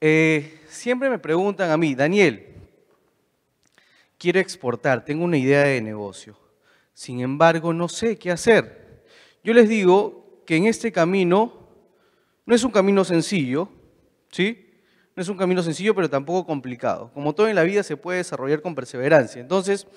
Eh, siempre me preguntan a mí, Daniel, quiero exportar, tengo una idea de negocio, sin embargo no sé qué hacer. Yo les digo que en este camino no es un camino sencillo, ¿sí? No es un camino sencillo, pero tampoco complicado. Como todo en la vida se puede desarrollar con perseverancia. Entonces,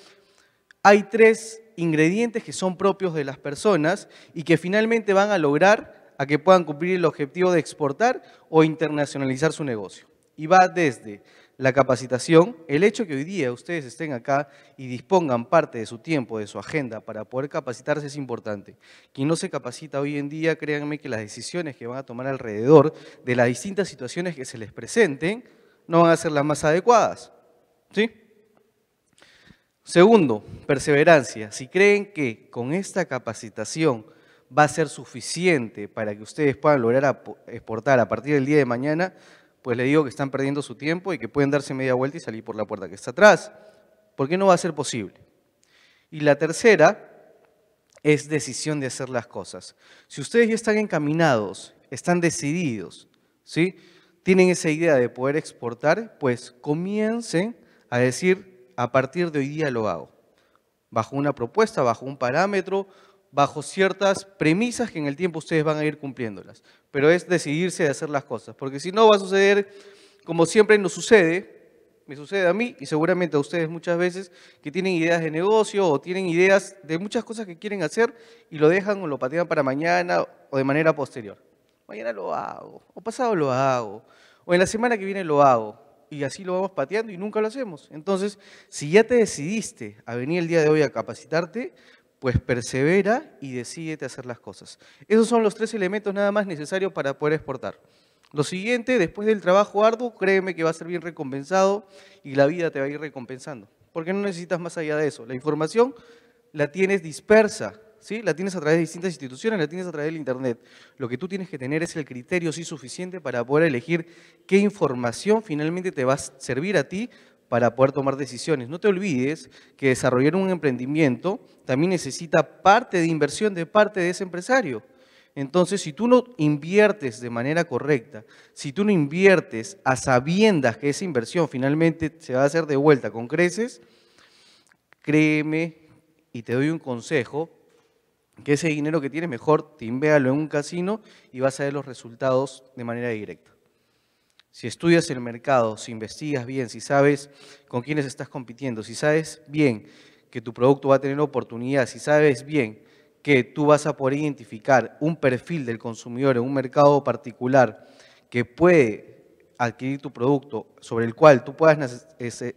hay tres ingredientes que son propios de las personas y que finalmente van a lograr a que puedan cumplir el objetivo de exportar o internacionalizar su negocio. Y va desde la capacitación, el hecho que hoy día ustedes estén acá y dispongan parte de su tiempo, de su agenda para poder capacitarse es importante. Quien no se capacita hoy en día, créanme que las decisiones que van a tomar alrededor de las distintas situaciones que se les presenten no van a ser las más adecuadas. ¿Sí? Segundo, perseverancia. Si creen que con esta capacitación va a ser suficiente para que ustedes puedan lograr exportar a partir del día de mañana, pues le digo que están perdiendo su tiempo y que pueden darse media vuelta y salir por la puerta que está atrás. ¿Por qué no va a ser posible? Y la tercera es decisión de hacer las cosas. Si ustedes ya están encaminados, están decididos, ¿sí? tienen esa idea de poder exportar, pues comiencen a decir, a partir de hoy día lo hago, bajo una propuesta, bajo un parámetro, bajo ciertas premisas que en el tiempo ustedes van a ir cumpliéndolas. Pero es decidirse de hacer las cosas, porque si no va a suceder como siempre nos sucede, me sucede a mí y seguramente a ustedes muchas veces, que tienen ideas de negocio o tienen ideas de muchas cosas que quieren hacer y lo dejan o lo patean para mañana o de manera posterior. Mañana lo hago, o pasado lo hago, o en la semana que viene lo hago. Y así lo vamos pateando y nunca lo hacemos. Entonces, si ya te decidiste a venir el día de hoy a capacitarte, pues persevera y decídete a hacer las cosas. Esos son los tres elementos nada más necesarios para poder exportar. Lo siguiente, después del trabajo arduo, créeme que va a ser bien recompensado y la vida te va a ir recompensando. Porque no necesitas más allá de eso. La información la tienes dispersa, ¿sí? La tienes a través de distintas instituciones, la tienes a través del Internet. Lo que tú tienes que tener es el criterio sí suficiente para poder elegir qué información finalmente te va a servir a ti para poder tomar decisiones. No te olvides que desarrollar un emprendimiento también necesita parte de inversión de parte de ese empresario. Entonces, si tú no inviertes de manera correcta, si tú no inviertes a sabiendas que esa inversión finalmente se va a hacer de vuelta con creces, créeme y te doy un consejo, que ese dinero que tienes mejor te invéalo en un casino y vas a ver los resultados de manera directa. Si estudias el mercado, si investigas bien, si sabes con quiénes estás compitiendo, si sabes bien que tu producto va a tener oportunidad, si sabes bien que tú vas a poder identificar un perfil del consumidor en un mercado particular que puede adquirir tu producto, sobre el cual tú puedas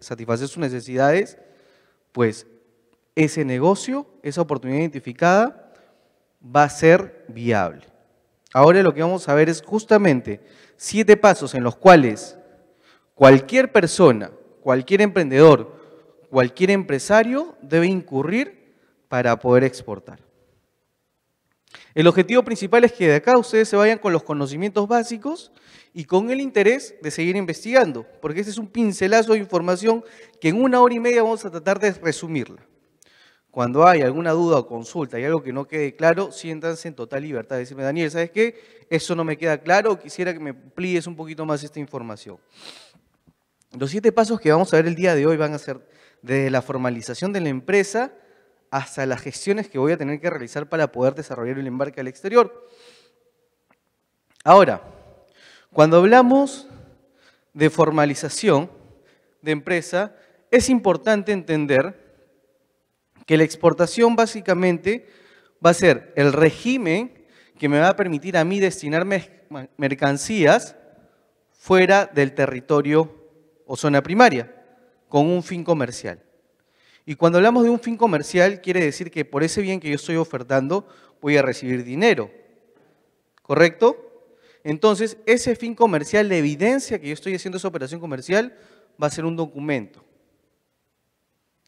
satisfacer sus necesidades, pues ese negocio, esa oportunidad identificada, va a ser viable. Ahora lo que vamos a ver es justamente siete pasos en los cuales cualquier persona, cualquier emprendedor, cualquier empresario debe incurrir para poder exportar. El objetivo principal es que de acá ustedes se vayan con los conocimientos básicos y con el interés de seguir investigando, porque este es un pincelazo de información que en una hora y media vamos a tratar de resumirla. Cuando hay alguna duda o consulta y algo que no quede claro, siéntanse en total libertad. Decirme, Daniel, ¿sabes qué? Eso no me queda claro, quisiera que me plíes un poquito más esta información. Los siete pasos que vamos a ver el día de hoy van a ser desde la formalización de la empresa hasta las gestiones que voy a tener que realizar para poder desarrollar el embarque al exterior. Ahora, cuando hablamos de formalización de empresa, es importante entender que la exportación básicamente va a ser el régimen que me va a permitir a mí destinar mercancías fuera del territorio o zona primaria, con un fin comercial. Y cuando hablamos de un fin comercial, quiere decir que por ese bien que yo estoy ofertando voy a recibir dinero. ¿Correcto? Entonces, ese fin comercial, la evidencia que yo estoy haciendo esa operación comercial, va a ser un documento.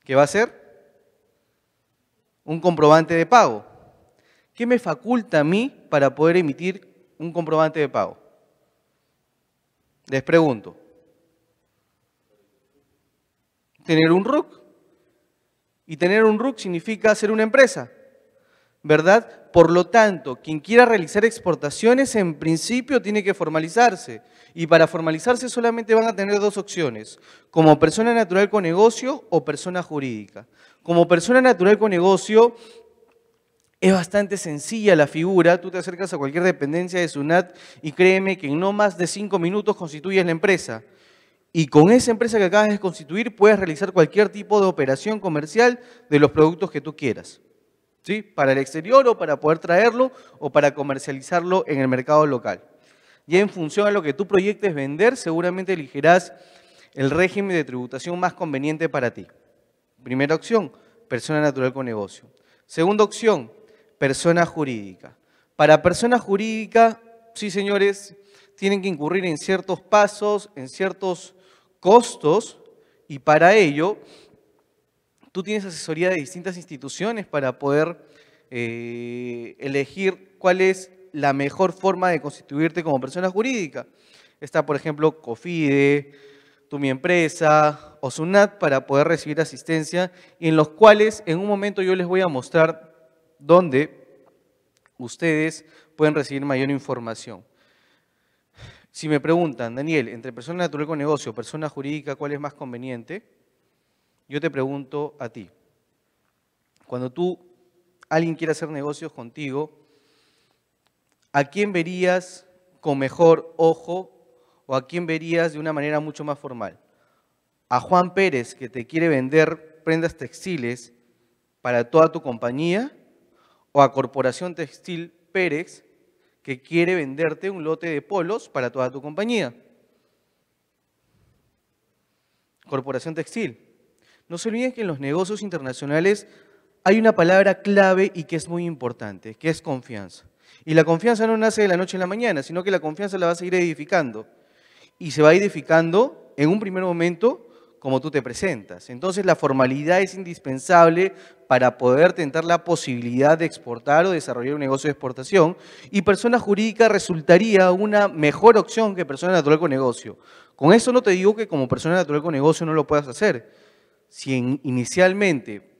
¿Qué va a ser? un comprobante de pago. ¿Qué me faculta a mí para poder emitir un comprobante de pago? Les pregunto. Tener un RUC. Y tener un RUC significa ser una empresa, ¿verdad? Por lo tanto, quien quiera realizar exportaciones en principio tiene que formalizarse. Y para formalizarse solamente van a tener dos opciones, como persona natural con negocio o persona jurídica. Como persona natural con negocio, es bastante sencilla la figura, tú te acercas a cualquier dependencia de SUNAT y créeme que en no más de cinco minutos constituyes la empresa. Y con esa empresa que acabas de constituir puedes realizar cualquier tipo de operación comercial de los productos que tú quieras. ¿Sí? Para el exterior o para poder traerlo o para comercializarlo en el mercado local. Y en función a lo que tú proyectes vender, seguramente elegirás el régimen de tributación más conveniente para ti. Primera opción, persona natural con negocio. Segunda opción, persona jurídica. Para persona jurídica, sí señores, tienen que incurrir en ciertos pasos, en ciertos costos, y para ello tú tienes asesoría de distintas instituciones para poder eh, elegir cuál es la mejor forma de constituirte como persona jurídica. Está, por ejemplo, COFIDE, tu Mi Empresa o SUNAT para poder recibir asistencia y en los cuales en un momento yo les voy a mostrar dónde ustedes pueden recibir mayor información. Si me preguntan, Daniel, entre persona natural con negocio, persona jurídica, ¿cuál es más conveniente? Yo te pregunto a ti. Cuando tú, alguien quiere hacer negocios contigo, ¿a quién verías con mejor ojo o a quién verías de una manera mucho más formal? A Juan Pérez, que te quiere vender prendas textiles para toda tu compañía, o a Corporación Textil Pérez, que quiere venderte un lote de polos para toda tu compañía. Corporación Textil. No se olviden que en los negocios internacionales hay una palabra clave y que es muy importante, que es confianza. Y la confianza no nace de la noche a la mañana, sino que la confianza la vas a ir edificando y se va edificando en un primer momento como tú te presentas. Entonces la formalidad es indispensable para poder tentar la posibilidad de exportar o desarrollar un negocio de exportación y persona jurídica resultaría una mejor opción que persona natural con negocio. Con eso no te digo que como persona natural con negocio no lo puedas hacer. Si inicialmente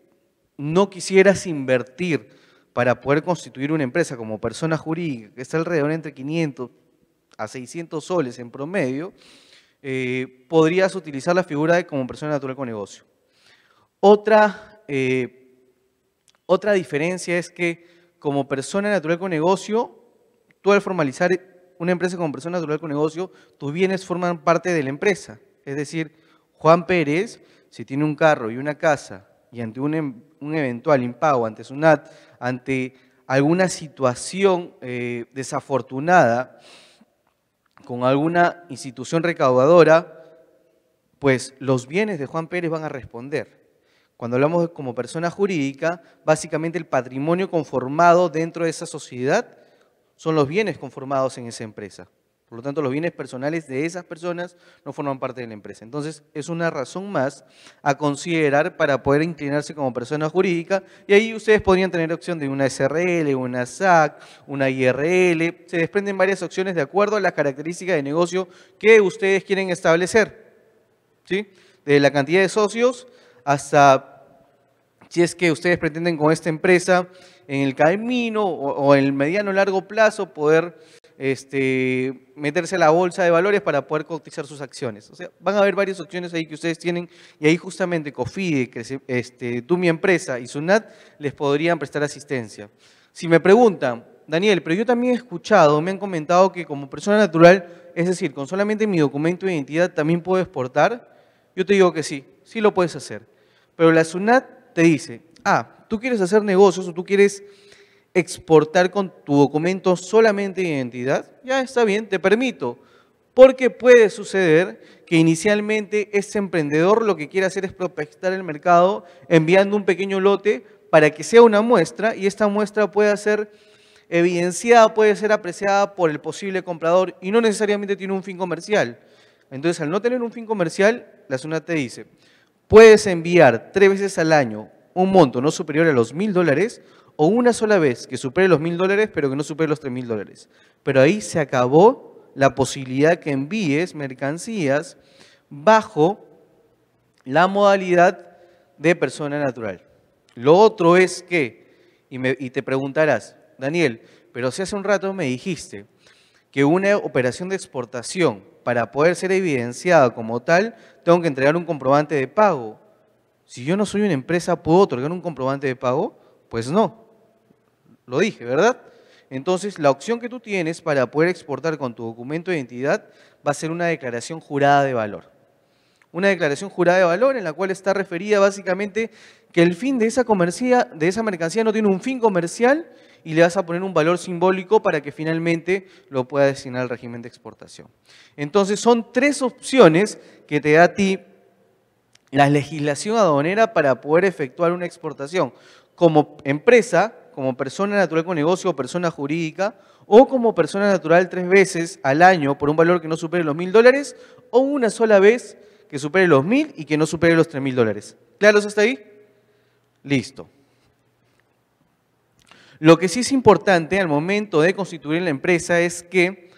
no quisieras invertir para poder constituir una empresa como persona jurídica que está alrededor entre 500, a 600 soles en promedio, eh, podrías utilizar la figura de como persona natural con negocio. Otra, eh, otra diferencia es que como persona natural con negocio, tú al formalizar una empresa como persona natural con negocio, tus bienes forman parte de la empresa. Es decir, Juan Pérez, si tiene un carro y una casa y ante un, em, eventual impago, ante SUNAT, ante alguna situación eh, desafortunada, con alguna institución recaudadora, pues los bienes de Juan Pérez van a responder. Cuando hablamos como persona jurídica, básicamente el patrimonio conformado dentro de esa sociedad son los bienes conformados en esa empresa. Por lo tanto, los bienes personales de esas personas no forman parte de la empresa. Entonces, es una razón más a considerar para poder inclinarse como persona jurídica. Y ahí ustedes podrían tener opción de una SRL, una SAC, una IRL. Se desprenden varias opciones de acuerdo a las características de negocio que ustedes quieren establecer. ¿Sí? De la cantidad de socios hasta si es que ustedes pretenden con esta empresa en el camino o, en el mediano o largo plazo poder este, meterse a la bolsa de valores para poder cotizar sus acciones. O sea, van a haber varias opciones ahí que ustedes tienen y ahí justamente COFIDE, este, Tú Mi Empresa y SUNAT les podrían prestar asistencia. Si me preguntan, Daniel, pero yo también he escuchado, me han comentado que como persona natural, es decir, con solamente mi documento de identidad también puedo exportar, yo te digo que sí, sí lo puedes hacer. Pero la SUNAT te dice, ah, tú quieres hacer negocios o tú quieres exportar con tu documento solamente identidad, ya está bien, te permito. Porque puede suceder que inicialmente ese emprendedor lo que quiere hacer es prospectar el mercado enviando un pequeño lote para que sea una muestra y esta muestra pueda ser evidenciada, puede ser apreciada por el posible comprador y no necesariamente tiene un fin comercial. Entonces, al no tener un fin comercial, la zona te dice, puedes enviar tres veces al año un monto no superior a los mil dólares o una sola vez que supere los mil dólares, pero que no supere los tres mil dólares. Pero ahí se acabó la posibilidad que envíes mercancías bajo la modalidad de persona natural. Lo otro es que, y, me, y te preguntarás, Daniel, pero si hace un rato me dijiste que una operación de exportación, para poder ser evidenciada como tal, tengo que entregar un comprobante de pago. Si yo no soy una empresa, ¿puedo otorgar un comprobante de pago? Pues no. Lo dije, ¿verdad? Entonces, la opción que tú tienes para poder exportar con tu documento de identidad va a ser una declaración jurada de valor. Una declaración jurada de valor en la cual está referida básicamente que el fin de esa, de esa mercancía no tiene un fin comercial y le vas a poner un valor simbólico para que finalmente lo pueda designar el régimen de exportación. Entonces, son tres opciones que te da a ti la legislación aduanera para poder efectuar una exportación como empresa, como persona natural con negocio o persona jurídica, o como persona natural tres veces al año por un valor que no supere los mil dólares, o una sola vez que supere los mil y que no supere los tres mil dólares. ¿Claros hasta ahí? Listo. Lo que sí es importante al momento de constituir la empresa es que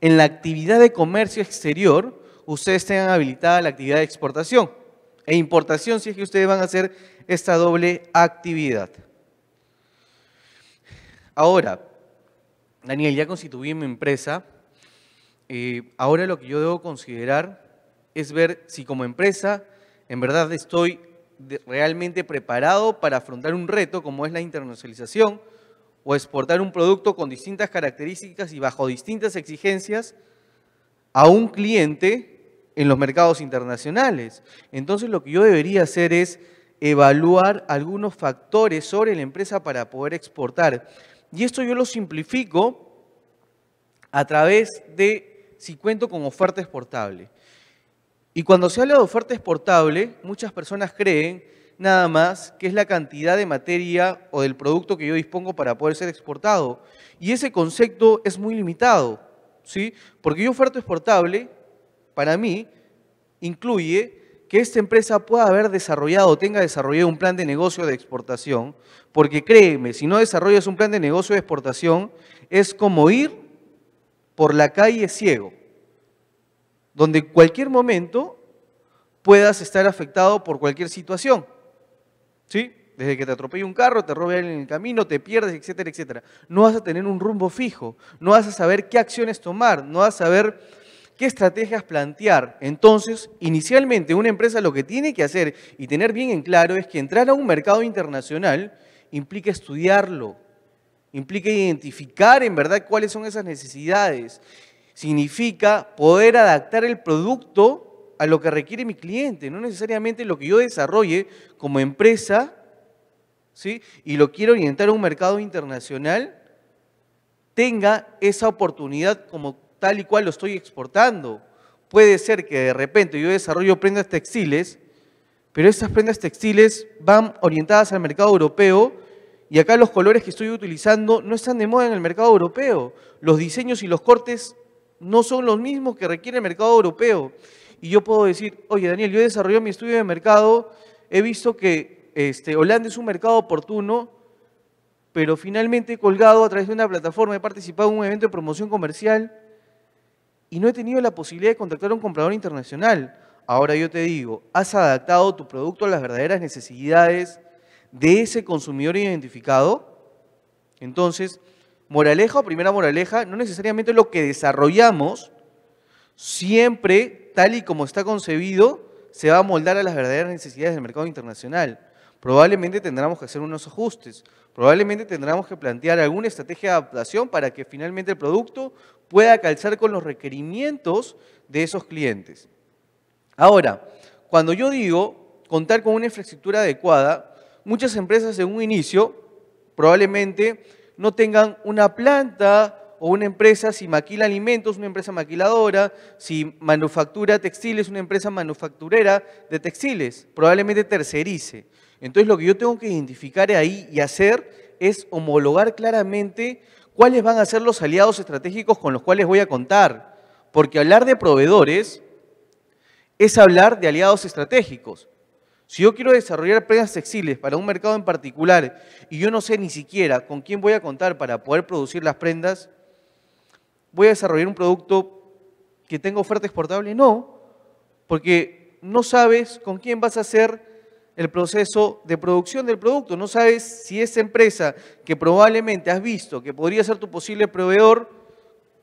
en la actividad de comercio exterior ustedes tengan habilitada la actividad de exportación e importación si es que ustedes van a hacer esta doble actividad. Ahora, Daniel, ya constituí mi empresa. Eh, ahora lo que yo debo considerar es ver si como empresa en verdad estoy realmente preparado para afrontar un reto como es la internacionalización o exportar un producto con distintas características y bajo distintas exigencias a un cliente en los mercados internacionales. Entonces lo que yo debería hacer es evaluar algunos factores sobre la empresa para poder exportar. Y esto yo lo simplifico a través de si cuento con oferta exportable. Y cuando se habla de oferta exportable, muchas personas creen nada más que es la cantidad de materia o del producto que yo dispongo para poder ser exportado. Y ese concepto es muy limitado, ¿sí? Porque yo oferta exportable, para mí, incluye que esta empresa pueda haber desarrollado o tenga desarrollado un plan de negocio de exportación, porque créeme, si no desarrollas un plan de negocio de exportación, es como ir por la calle ciego, donde en cualquier momento puedas estar afectado por cualquier situación. ¿Sí? Desde que te atropelle un carro, te robe en el camino, te pierdes, etcétera, etcétera. No vas a tener un rumbo fijo, no vas a saber qué acciones tomar, no vas a saber qué estrategias plantear. Entonces, inicialmente una empresa lo que tiene que hacer y tener bien en claro es que entrar a un mercado internacional implica estudiarlo, implica identificar en verdad cuáles son esas necesidades, significa poder adaptar el producto a lo que requiere mi cliente, no necesariamente lo que yo desarrolle como empresa, ¿sí? y lo quiero orientar a un mercado internacional, tenga esa oportunidad como tal y cual lo estoy exportando. Puede ser que de repente yo desarrollo prendas textiles, pero esas prendas textiles van orientadas al mercado europeo y acá los colores que estoy utilizando no están de moda en el mercado europeo. Los diseños y los cortes no son los mismos que requiere el mercado europeo. Y yo puedo decir, oye Daniel, yo he desarrollado mi estudio de mercado, he visto que este, Holanda es un mercado oportuno, pero finalmente he colgado a través de una plataforma, he participado en un evento de promoción comercial y no he tenido la posibilidad de contactar a un comprador internacional. Ahora yo te digo, has adaptado tu producto a las verdaderas necesidades de ese consumidor identificado. Entonces, moraleja o primera moraleja, no necesariamente lo que desarrollamos siempre, tal y como está concebido, se va a moldar a las verdaderas necesidades del mercado internacional. Probablemente tendremos que hacer unos ajustes. Probablemente tendremos que plantear alguna estrategia de adaptación para que finalmente el producto pueda calzar con los requerimientos de esos clientes. Ahora, cuando yo digo contar con una infraestructura adecuada, muchas empresas en un inicio probablemente no tengan una planta o una empresa, si maquila alimentos, una empresa maquiladora, si manufactura textiles, una empresa manufacturera de textiles, probablemente tercerice. Entonces lo que yo tengo que identificar ahí y hacer es homologar claramente cuáles van a ser los aliados estratégicos con los cuales voy a contar. Porque hablar de proveedores es hablar de aliados estratégicos. Si yo quiero desarrollar prendas textiles para un mercado en particular y yo no sé ni siquiera con quién voy a contar para poder producir las prendas, ¿voy a desarrollar un producto que tenga oferta exportable? No, porque no sabes con quién vas a hacer el proceso de producción del producto. No sabes si esa empresa que probablemente has visto que podría ser tu posible proveedor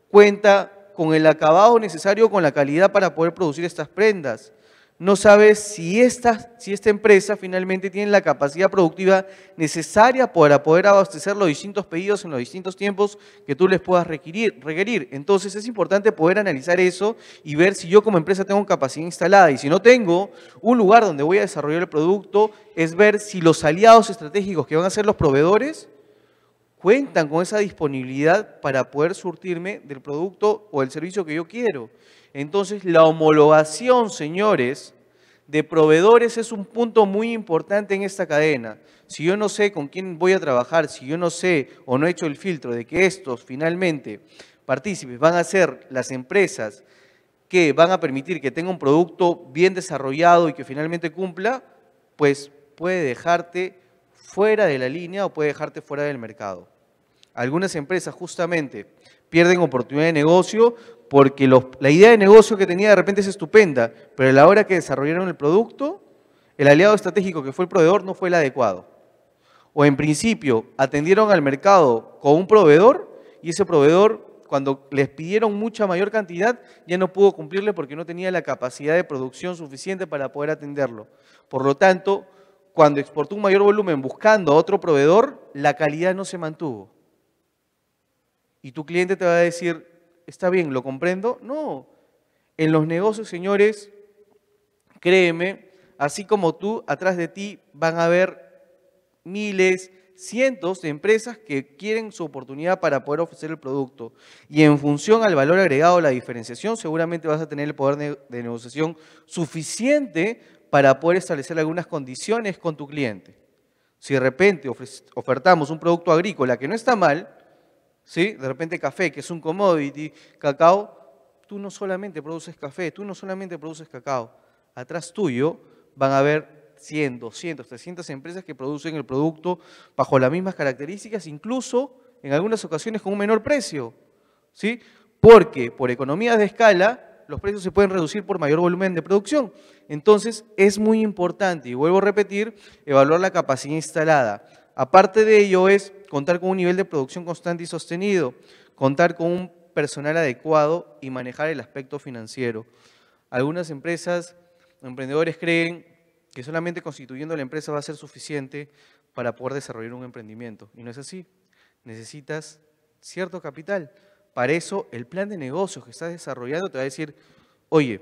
cuenta con el acabado necesario, con la calidad para poder producir estas prendas no sabes si esta, si esta empresa finalmente tiene la capacidad productiva necesaria para poder abastecer los distintos pedidos en los distintos tiempos que tú les puedas requerir. requerir. Entonces es importante poder analizar eso y ver si yo como empresa tengo capacidad instalada y si no tengo un lugar donde voy a desarrollar el producto, es ver si los aliados estratégicos que van a ser los proveedores cuentan con esa disponibilidad para poder surtirme del producto o el servicio que yo quiero. Entonces, la homologación, señores, de proveedores es un punto muy importante en esta cadena. Si yo no sé con quién voy a trabajar, si yo no sé o no he hecho el filtro de que estos finalmente partícipes van a ser las empresas que van a permitir que tenga un producto bien desarrollado y que finalmente cumpla, pues puede dejarte fuera de la línea o puede dejarte fuera del mercado. Algunas empresas justamente pierden oportunidad de negocio porque la idea de negocio que tenía de repente es estupenda, pero a la hora que desarrollaron el producto, el aliado estratégico que fue el proveedor no fue el adecuado. O en principio atendieron al mercado con un proveedor y ese proveedor cuando les pidieron mucha mayor cantidad, ya no pudo cumplirle porque no tenía la capacidad de producción suficiente para poder atenderlo. Por lo tanto, cuando exportó un mayor volumen buscando a otro proveedor, la calidad no se mantuvo. Y tu cliente te va a decir, está bien, lo comprendo. No, en los negocios, señores, créeme, así como tú, atrás de ti van a haber miles, cientos de empresas que quieren su oportunidad para poder ofrecer el producto. Y en función al valor agregado, la diferenciación, seguramente vas a tener el poder de negociación suficiente para poder establecer algunas condiciones con tu cliente. Si de repente ofertamos un producto agrícola que no está mal, de repente café, que es un commodity, cacao, tú no solamente produces café, tú no solamente produces cacao. Atrás tuyo van a haber 100, 200, 300 empresas que producen el producto bajo las mismas características, incluso en algunas ocasiones con un menor precio. ¿sí? Porque por economías de escala los precios se pueden reducir por mayor volumen de producción. Entonces es muy importante, y vuelvo a repetir, evaluar la capacidad instalada. Aparte de ello es contar con un nivel de producción constante y sostenido, contar con un personal adecuado y manejar el aspecto financiero. Algunas empresas, emprendedores creen que solamente constituyendo la empresa va a ser suficiente para poder desarrollar un emprendimiento. Y no es así. Necesitas cierto capital. Para eso, el plan de negocios que estás desarrollando te va a decir, oye,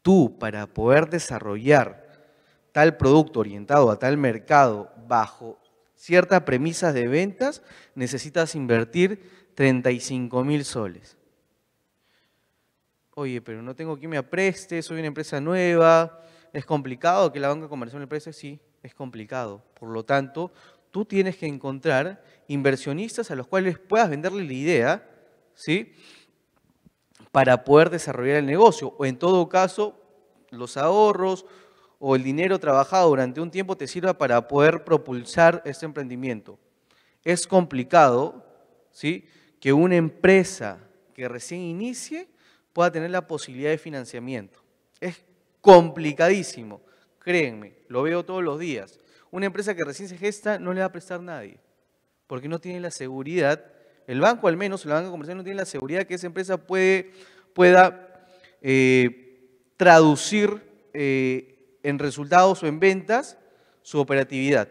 tú para poder desarrollar tal producto orientado a tal mercado bajo ciertas premisas de ventas, necesitas invertir 35 mil soles. Oye, pero no tengo quien me apreste, soy una empresa nueva, es complicado que la banca comercial me preste, sí, es complicado. Por lo tanto, tú tienes que encontrar inversionistas a los cuales puedas venderle la idea, ¿sí? Para poder desarrollar el negocio, o en todo caso, los ahorros, o el dinero trabajado durante un tiempo te sirva para poder propulsar este emprendimiento. Es complicado ¿sí? que una empresa que recién inicie pueda tener la posibilidad de financiamiento. Es complicadísimo, créenme, lo veo todos los días. Una empresa que recién se gesta no le va a prestar nadie, porque no tiene la seguridad, el banco al menos, la banca comercial no tiene la seguridad que esa empresa puede, pueda eh, traducir eh, en resultados o en ventas su operatividad.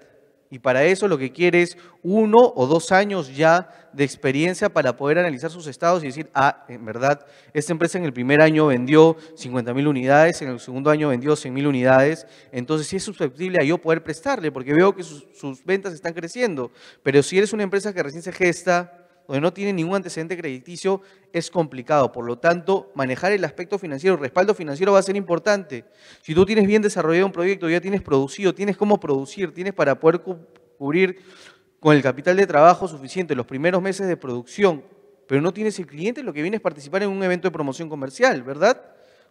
Y para eso lo que quiere es uno o dos años ya de experiencia para poder analizar sus estados y decir, ah, en verdad, esta empresa en el primer año vendió 50.000 unidades, en el segundo año vendió 100.000 unidades, entonces sí es susceptible a yo poder prestarle, porque veo que sus, sus ventas están creciendo. Pero si eres una empresa que recién se gesta, donde no tiene ningún antecedente crediticio, es complicado. Por lo tanto, manejar el aspecto financiero, el respaldo financiero va a ser importante. Si tú tienes bien desarrollado un proyecto, ya tienes producido, tienes cómo producir, tienes para poder cubrir con el capital de trabajo suficiente los primeros meses de producción, pero no tienes el cliente, lo que viene es participar en un evento de promoción comercial, ¿verdad?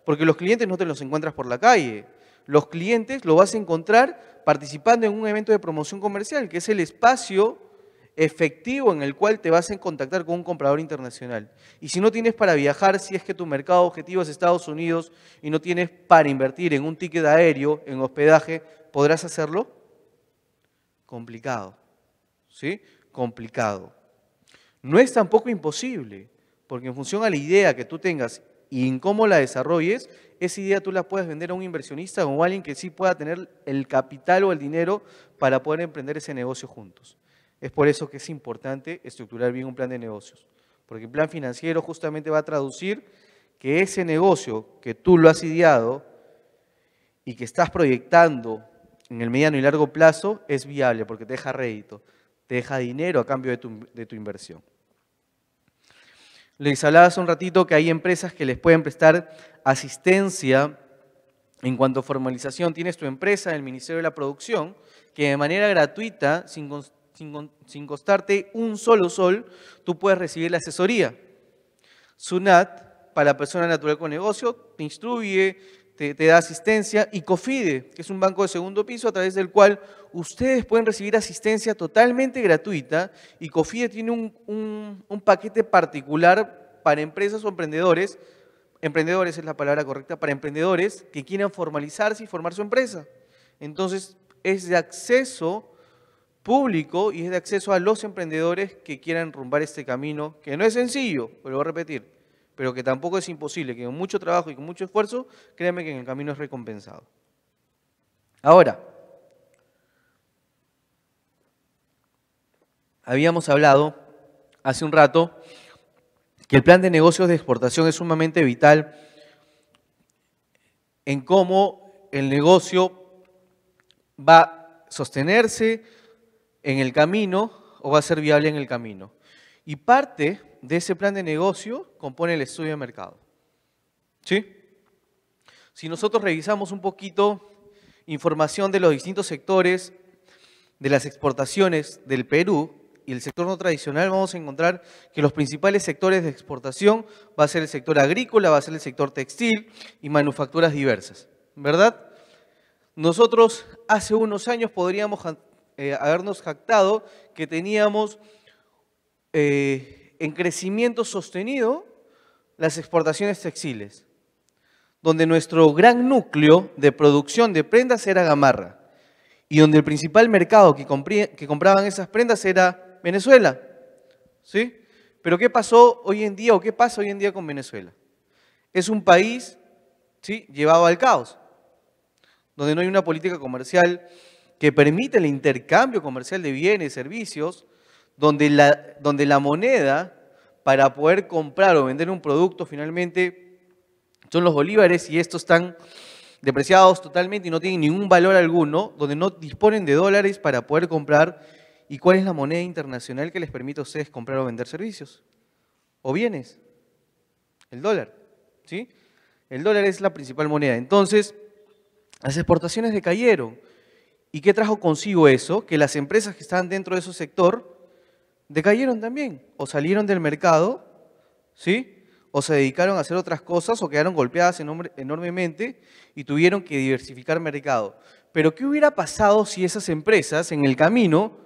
Porque los clientes no te los encuentras por la calle. Los clientes lo vas a encontrar participando en un evento de promoción comercial, que es el espacio efectivo en el cual te vas a contactar con un comprador internacional. Y si no tienes para viajar, si es que tu mercado objetivo es Estados Unidos y no tienes para invertir en un ticket aéreo, en hospedaje, ¿podrás hacerlo? Complicado. ¿Sí? Complicado. No es tampoco imposible, porque en función a la idea que tú tengas y en cómo la desarrolles, esa idea tú la puedes vender a un inversionista o a alguien que sí pueda tener el capital o el dinero para poder emprender ese negocio juntos. Es por eso que es importante estructurar bien un plan de negocios, porque el plan financiero justamente va a traducir que ese negocio que tú lo has ideado y que estás proyectando en el mediano y largo plazo es viable porque te deja rédito, te deja dinero a cambio de tu, inversión. Les hablaba hace un ratito que hay empresas que les pueden prestar asistencia en cuanto a formalización. Tienes tu empresa, en el Ministerio de la Producción, que de manera gratuita, sin, sin, costarte un solo sol, tú puedes recibir la asesoría. SUNAT, para la persona natural con negocio, te instruye, te, da asistencia, y COFIDE, que es un banco de segundo piso a través del cual ustedes pueden recibir asistencia totalmente gratuita, y COFIDE tiene un, un paquete particular para empresas o emprendedores, emprendedores es la palabra correcta, para emprendedores que quieran formalizarse y formar su empresa. Entonces, es de acceso público y es de acceso a los emprendedores que quieran rumbar este camino, que no es sencillo, lo voy a repetir, pero que tampoco es imposible, que con mucho trabajo y con mucho esfuerzo, créanme que en el camino es recompensado. Ahora, habíamos hablado hace un rato que el plan de negocios de exportación es sumamente vital en cómo el negocio va a sostenerse, en el camino o va a ser viable en el camino. Y parte de ese plan de negocio compone el estudio de mercado. ¿Sí? Si nosotros revisamos un poquito información de los distintos sectores de las exportaciones del Perú y el sector no tradicional, vamos a encontrar que los principales sectores de exportación va a ser el sector agrícola, va a ser el sector textil y manufacturas diversas, ¿verdad? Nosotros hace unos años podríamos eh, habernos jactado que teníamos eh, en crecimiento sostenido las exportaciones textiles, donde nuestro gran núcleo de producción de prendas era Gamarra y donde el principal mercado que, que compraban esas prendas era Venezuela. ¿Sí? Pero ¿qué pasó hoy en día o qué pasa hoy en día con Venezuela? Es un país ¿sí? llevado al caos, donde no hay una política comercial que permite el intercambio comercial de bienes y servicios, donde la, donde la moneda para poder comprar o vender un producto finalmente son los bolívares y estos están depreciados totalmente y no tienen ningún valor alguno, donde no disponen de dólares para poder comprar. ¿Y cuál es la moneda internacional que les permite a ustedes comprar o vender servicios? ¿O bienes? El dólar. ¿sí? El dólar es la principal moneda. Entonces, las exportaciones decayeron. ¿Y qué trajo consigo eso? Que las empresas que estaban dentro de ese sector decayeron también, o salieron del mercado, ¿sí? O se dedicaron a hacer otras cosas, o quedaron golpeadas enormemente y tuvieron que diversificar mercado. Pero ¿qué hubiera pasado si esas empresas en el camino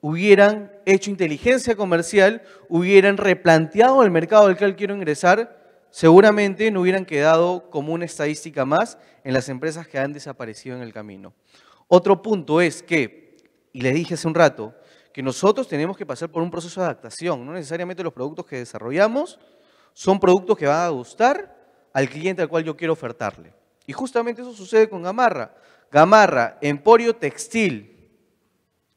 hubieran hecho inteligencia comercial, hubieran replanteado el mercado al cual quiero ingresar? Seguramente no hubieran quedado como una estadística más en las empresas que han desaparecido en el camino. Otro punto es que, y les dije hace un rato, que nosotros tenemos que pasar por un proceso de adaptación. No necesariamente los productos que desarrollamos son productos que van a gustar al cliente al cual yo quiero ofertarle. Y justamente eso sucede con Gamarra. Gamarra, emporio textil,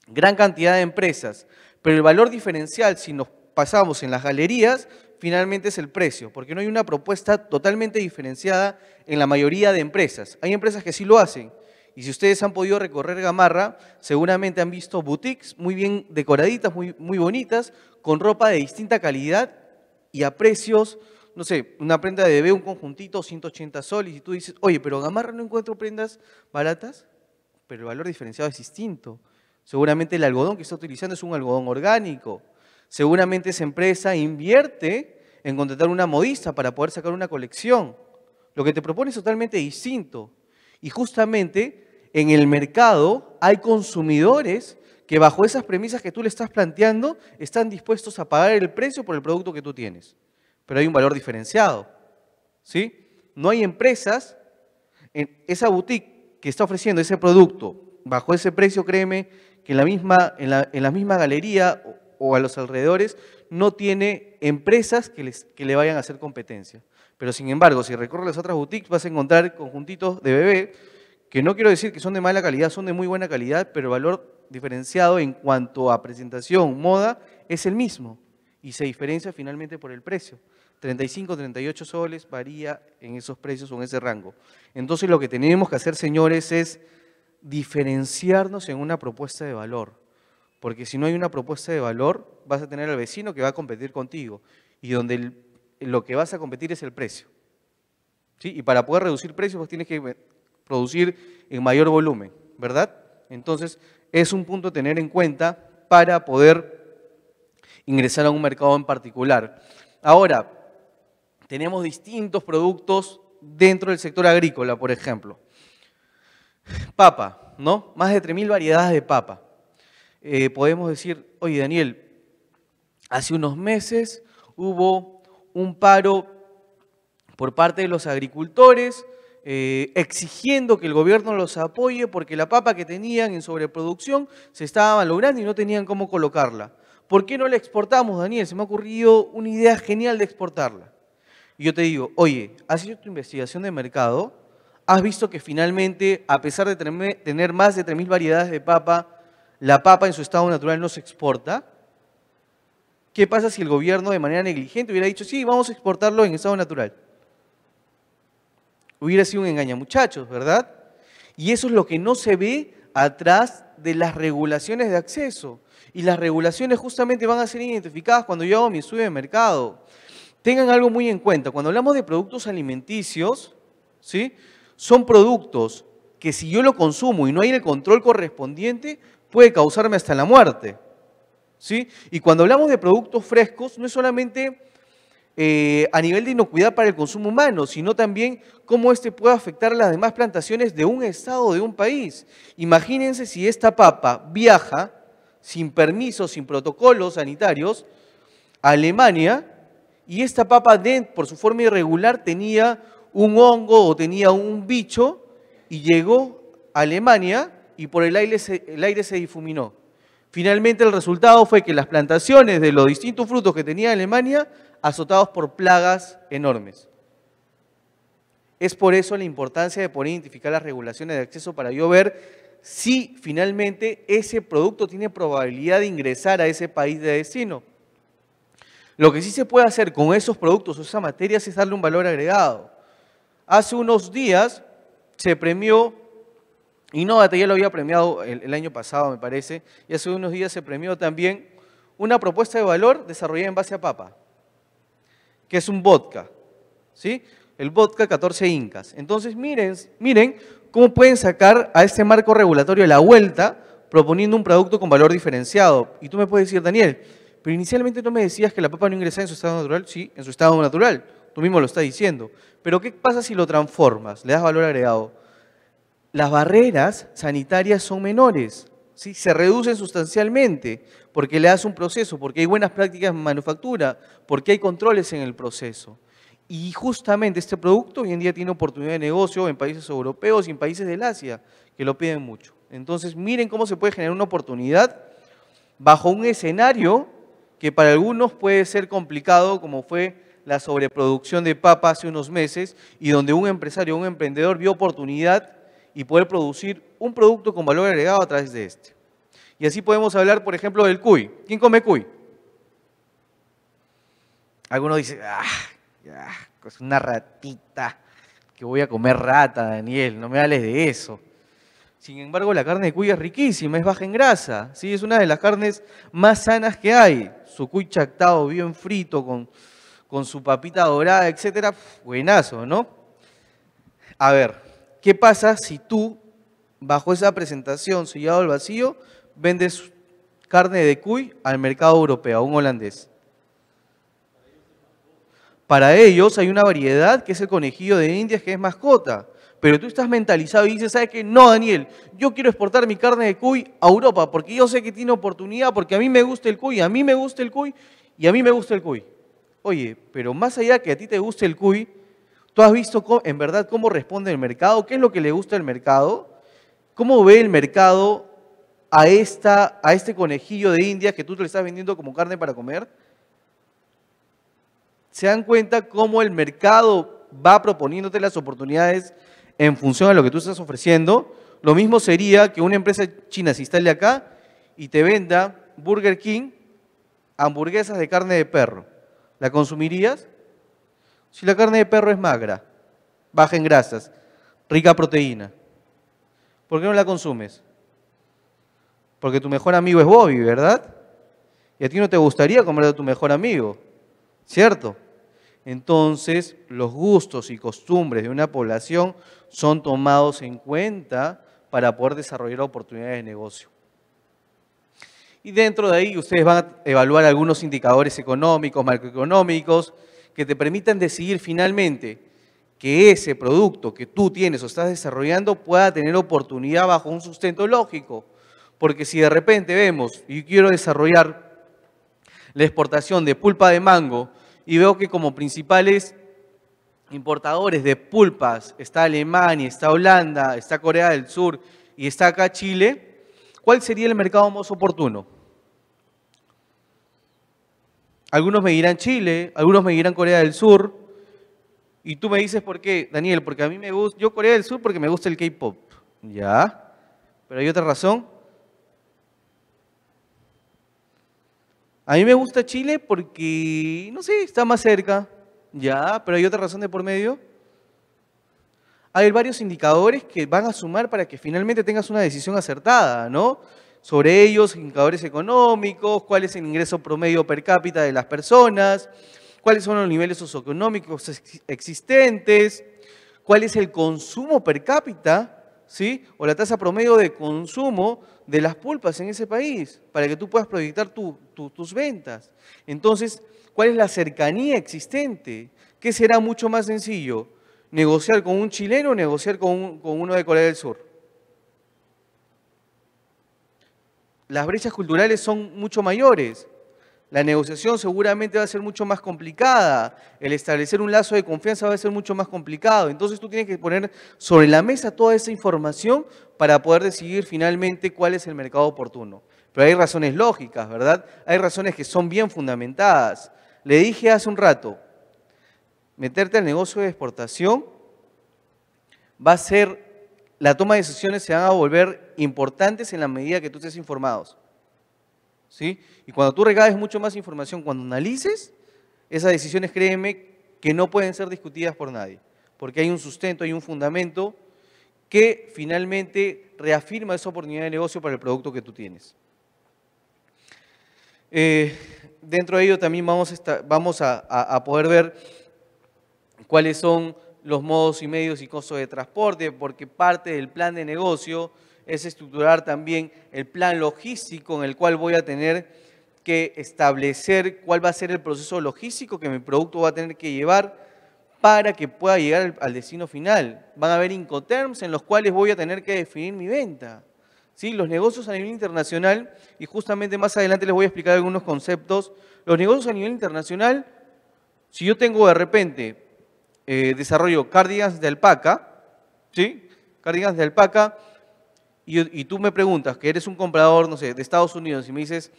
gran cantidad de empresas, pero el valor diferencial, si nos pasamos en las galerías, finalmente es el precio, porque no hay una propuesta totalmente diferenciada en la mayoría de empresas. Hay empresas que sí lo hacen, y si ustedes han podido recorrer Gamarra, seguramente han visto boutiques muy bien decoraditas, muy, muy bonitas, con ropa de distinta calidad y a precios, no sé, una prenda de bebé, un conjuntito, 180 soles, y tú dices, oye, pero Gamarra no encuentro prendas baratas, pero el valor diferenciado es distinto. Seguramente el algodón que está utilizando es un algodón orgánico. Seguramente esa empresa invierte en contratar una modista para poder sacar una colección. Lo que te propone es totalmente distinto. Y justamente en el mercado hay consumidores que bajo esas premisas que tú le estás planteando están dispuestos a pagar el precio por el producto que tú tienes. Pero hay un valor diferenciado. ¿sí? No hay empresas, en esa boutique que está ofreciendo ese producto bajo ese precio, créeme, que en la misma, en la, misma galería o, a los alrededores no tiene empresas que, les, que le vayan a hacer competencia. Pero sin embargo, si recorres las otras boutiques, vas a encontrar conjuntitos de bebé que no quiero decir que son de mala calidad, son de muy buena calidad, pero el valor diferenciado en cuanto a presentación, moda, es el mismo y se diferencia finalmente por el precio. 35, 38 soles varía en esos precios o en ese rango. Entonces lo que tenemos que hacer, señores, es diferenciarnos en una propuesta de valor. Porque si no hay una propuesta de valor, vas a tener al vecino que va a competir contigo. Y donde el lo que vas a competir es el precio. ¿Sí? Y para poder reducir precios, pues tienes que producir en mayor volumen, ¿verdad? Entonces, es un punto a tener en cuenta para poder ingresar a un mercado en particular. Ahora, tenemos distintos productos dentro del sector agrícola, por ejemplo. Papa, ¿no? Más de 3.000 variedades de papa. Eh, podemos decir, oye Daniel, hace unos meses hubo un paro por parte de los agricultores, eh, exigiendo que el gobierno los apoye porque la papa que tenían en sobreproducción se estaba logrando y no tenían cómo colocarla. ¿Por qué no la exportamos, Daniel? Se me ha ocurrido una idea genial de exportarla. Y yo te digo, oye, has hecho tu investigación de mercado, has visto que finalmente, a pesar de tener más de 3.000 variedades de papa, la papa en su estado natural no se exporta. ¿Qué pasa si el gobierno de manera negligente hubiera dicho, sí, vamos a exportarlo en estado natural? Hubiera sido un engaño, muchachos, ¿verdad? Y eso es lo que no se ve atrás de las regulaciones de acceso. Y las regulaciones justamente van a ser identificadas cuando yo hago mi estudio de mercado. Tengan algo muy en cuenta, cuando hablamos de productos alimenticios, ¿sí? son productos que si yo lo consumo y no hay el control correspondiente, puede causarme hasta la muerte. Y cuando hablamos de productos frescos, no es solamente eh, a nivel de inocuidad para el consumo humano, sino también cómo este puede afectar las demás plantaciones de un estado, de un país. Imagínense si esta papa viaja sin permiso sin protocolos sanitarios, a Alemania, y esta papa, por su forma irregular, tenía un hongo o tenía un bicho, y llegó a Alemania y por el aire el aire se difuminó. Finalmente el resultado fue que las plantaciones de los distintos frutos que tenía Alemania azotados por plagas enormes. Es por eso la importancia de poder identificar las regulaciones de acceso para yo ver si finalmente ese producto tiene probabilidad de ingresar a ese país de destino. Lo que sí se puede hacer con esos productos o esas materias es darle un valor agregado. Hace unos días se premió y no, ya lo había premiado el, año pasado, me parece, y hace unos días se premió también una propuesta de valor desarrollada en base a papa, que es un vodka, ¿sí? El vodka 14 incas. Entonces, miren, miren cómo pueden sacar a este marco regulatorio la vuelta proponiendo un producto con valor diferenciado. Y tú me puedes decir, Daniel, pero inicialmente tú me decías que la papa no ingresaba en su estado natural. Sí, en su estado natural. Tú mismo lo estás diciendo. Pero ¿qué pasa si lo transformas? Le das valor agregado las barreras sanitarias son menores, ¿sí? se reducen sustancialmente porque le das un proceso, porque hay buenas prácticas en manufactura, porque hay controles en el proceso. Y justamente este producto hoy en día tiene oportunidad de negocio en países europeos y en países del Asia, que lo piden mucho. Entonces, miren cómo se puede generar una oportunidad bajo un escenario que para algunos puede ser complicado, como fue la sobreproducción de papa hace unos meses, y donde un empresario, un emprendedor vio oportunidad y poder producir un producto con valor agregado a través de este. Y así podemos hablar, por ejemplo, del cuy. ¿Quién come cuy? Algunos dice ah, es una ratita, que voy a comer rata, Daniel, no me hables de eso. Sin embargo, la carne de cuy es riquísima, es baja en grasa, ¿sí? es una de las carnes más sanas que hay. Su cuy chactado, bien frito, con, con su papita dorada, etc. Buenazo, ¿no? A ver, ¿Qué pasa si tú, bajo esa presentación sellado al vacío, vendes carne de cuy al mercado europeo, a un holandés? Para ellos hay una variedad que es el conejillo de Indias, que es mascota. Pero tú estás mentalizado y dices, ¿sabes qué? No, Daniel, yo quiero exportar mi carne de cuy a Europa porque yo sé que tiene oportunidad, porque a mí me gusta el cuy, a mí me gusta el cuy y a mí me gusta el cuy. Oye, pero más allá que a ti te guste el cuy, Tú has visto en verdad cómo responde el mercado, qué es lo que le gusta al mercado, cómo ve el mercado a, esta, a este conejillo de India que tú le estás vendiendo como carne para comer. Se dan cuenta cómo el mercado va proponiéndote las oportunidades en función de lo que tú estás ofreciendo. Lo mismo sería que una empresa china se instale acá y te venda Burger King hamburguesas de carne de perro. ¿La consumirías? Si la carne de perro es magra, baja en grasas, rica proteína, ¿por qué no la consumes? Porque tu mejor amigo es Bobby, ¿verdad? Y a ti no te gustaría comer de tu mejor amigo, ¿cierto? Entonces, los gustos y costumbres de una población son tomados en cuenta para poder desarrollar oportunidades de negocio. Y dentro de ahí ustedes van a evaluar algunos indicadores económicos, macroeconómicos, que te permitan decidir finalmente que ese producto que tú tienes o estás desarrollando pueda tener oportunidad bajo un sustento lógico. Porque si de repente vemos, y quiero desarrollar la exportación de pulpa de mango, y veo que como principales importadores de pulpas está Alemania, está Holanda, está Corea del Sur y está acá Chile, ¿cuál sería el mercado más oportuno? Algunos me dirán Chile, algunos me dirán Corea del Sur. Y tú me dices, ¿por qué, Daniel? Porque a mí me gusta, yo Corea del Sur porque me gusta el K-Pop. Ya, pero hay otra razón. A mí me gusta Chile porque, no sé, está más cerca. Ya, pero hay otra razón de por medio. Hay varios indicadores que van a sumar para que finalmente tengas una decisión acertada, ¿no? sobre ellos, indicadores económicos, cuál es el ingreso promedio per cápita de las personas, cuáles son los niveles socioeconómicos existentes, cuál es el consumo per cápita, ¿sí? O la tasa promedio de consumo de las pulpas en ese país, para que tú puedas proyectar tus ventas. Entonces, ¿cuál es la cercanía existente? ¿Qué será mucho más sencillo? ¿Negociar con un chileno o negociar con uno de Corea del Sur? las brechas culturales son mucho mayores. La negociación seguramente va a ser mucho más complicada, el establecer un lazo de confianza va a ser mucho más complicado. Entonces tú tienes que poner sobre la mesa toda esa información para poder decidir finalmente cuál es el mercado oportuno. Pero hay razones lógicas, ¿verdad? Hay razones que son bien fundamentadas. Le dije hace un rato, meterte al negocio de exportación va a ser la toma de decisiones se van a volver importantes en la medida que tú estés informado. ¿Sí? Y cuando tú regales mucho más información, cuando analices, esas decisiones, créeme, que no pueden ser discutidas por nadie, porque hay un sustento, hay un fundamento que finalmente reafirma esa oportunidad de negocio para el producto que tú tienes. Eh, dentro de ello también vamos, vamos a poder ver cuáles son los modos y medios y costos de transporte, porque parte del plan de negocio es estructurar también el plan logístico en el cual voy a tener que establecer cuál va a ser el proceso logístico que mi producto va a tener que llevar para que pueda llegar al destino final. Van a haber incoterms en los cuales voy a tener que definir mi venta. ¿Sí? Los negocios a nivel internacional, y justamente más adelante les voy a explicar algunos conceptos, los negocios a nivel internacional, si yo tengo de repente eh, desarrollo cardigans de alpaca, ¿sí? Cardigas de alpaca, y, tú me preguntas, que eres un comprador, no sé, de Estados Unidos, y me dices,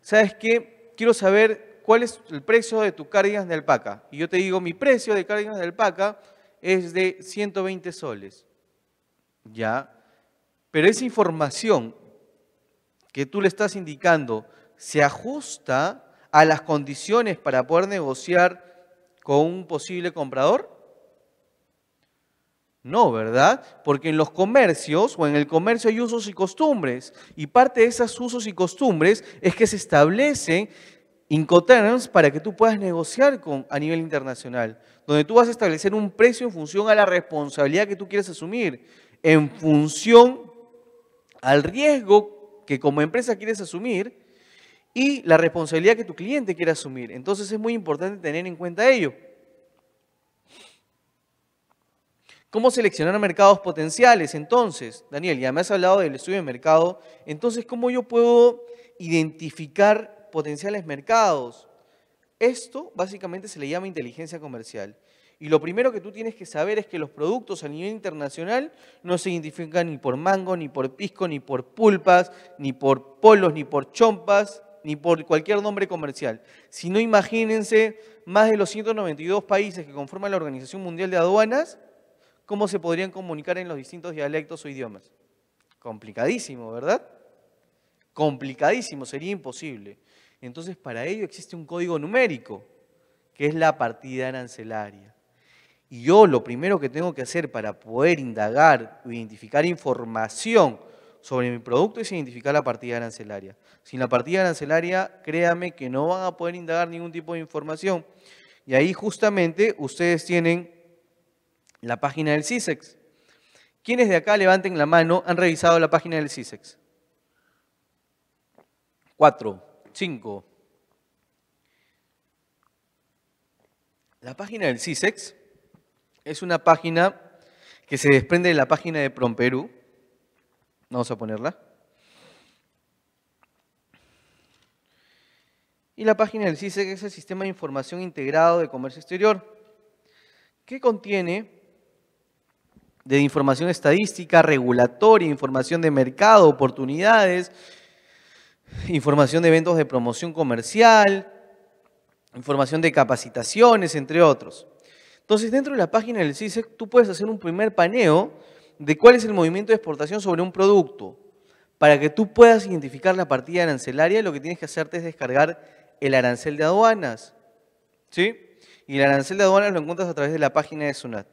¿sabes qué? Quiero saber cuál es el precio de tu cardíacas de alpaca. Y yo te digo, mi precio de cardigas de alpaca es de 120 soles. ¿Ya? Pero esa información que tú le estás indicando se ajusta a las condiciones para poder negociar con un posible comprador? No, ¿verdad? Porque en los comercios o en el comercio hay usos y costumbres. Y parte de esos usos y costumbres es que se establecen Incoterms para que tú puedas negociar con, a nivel internacional, donde tú vas a establecer un precio en función a la responsabilidad que tú quieres asumir, en función al riesgo que como empresa quieres asumir y la responsabilidad que tu cliente quiere asumir. Entonces es muy importante tener en cuenta ello. ¿Cómo seleccionar mercados potenciales? Entonces, Daniel, ya me has hablado del estudio de mercado. Entonces, ¿cómo yo puedo identificar potenciales mercados? Esto básicamente se le llama inteligencia comercial. Y lo primero que tú tienes que saber es que los productos a nivel internacional no se identifican ni por mango, ni por pisco, ni por pulpas, ni por polos, ni por chompas, ni por cualquier nombre comercial, sino imagínense más de los 192 países que conforman la Organización Mundial de Aduanas, cómo se podrían comunicar en los distintos dialectos o idiomas. Complicadísimo, ¿verdad? Complicadísimo, sería imposible. Entonces, para ello existe un código numérico, que es la partida arancelaria. Y yo lo primero que tengo que hacer para poder indagar, identificar información sobre mi producto y identificar la partida arancelaria. Sin la partida arancelaria, créame que no van a poder indagar ningún tipo de información. Y ahí justamente ustedes tienen la página del CISEX. ¿Quiénes de acá levanten la mano han revisado la página del CISEX? Cuatro, cinco. La página del CISEX es una página que se desprende de la página de PromPerú Vamos a ponerla. Y la página del CISEC e, es el Sistema de Información Integrado de Comercio Exterior, que contiene de información estadística, regulatoria, información de mercado, oportunidades, información de eventos de promoción comercial, información de capacitaciones, entre otros. Entonces, dentro de la página del CISEC, e, tú puedes hacer un primer paneo de cuál es el movimiento de exportación sobre un producto. Para que tú puedas identificar la partida arancelaria, lo que tienes que hacerte es descargar el arancel de aduanas. ¿Sí? Y el arancel de aduanas lo encuentras a través de la página de SUNAT.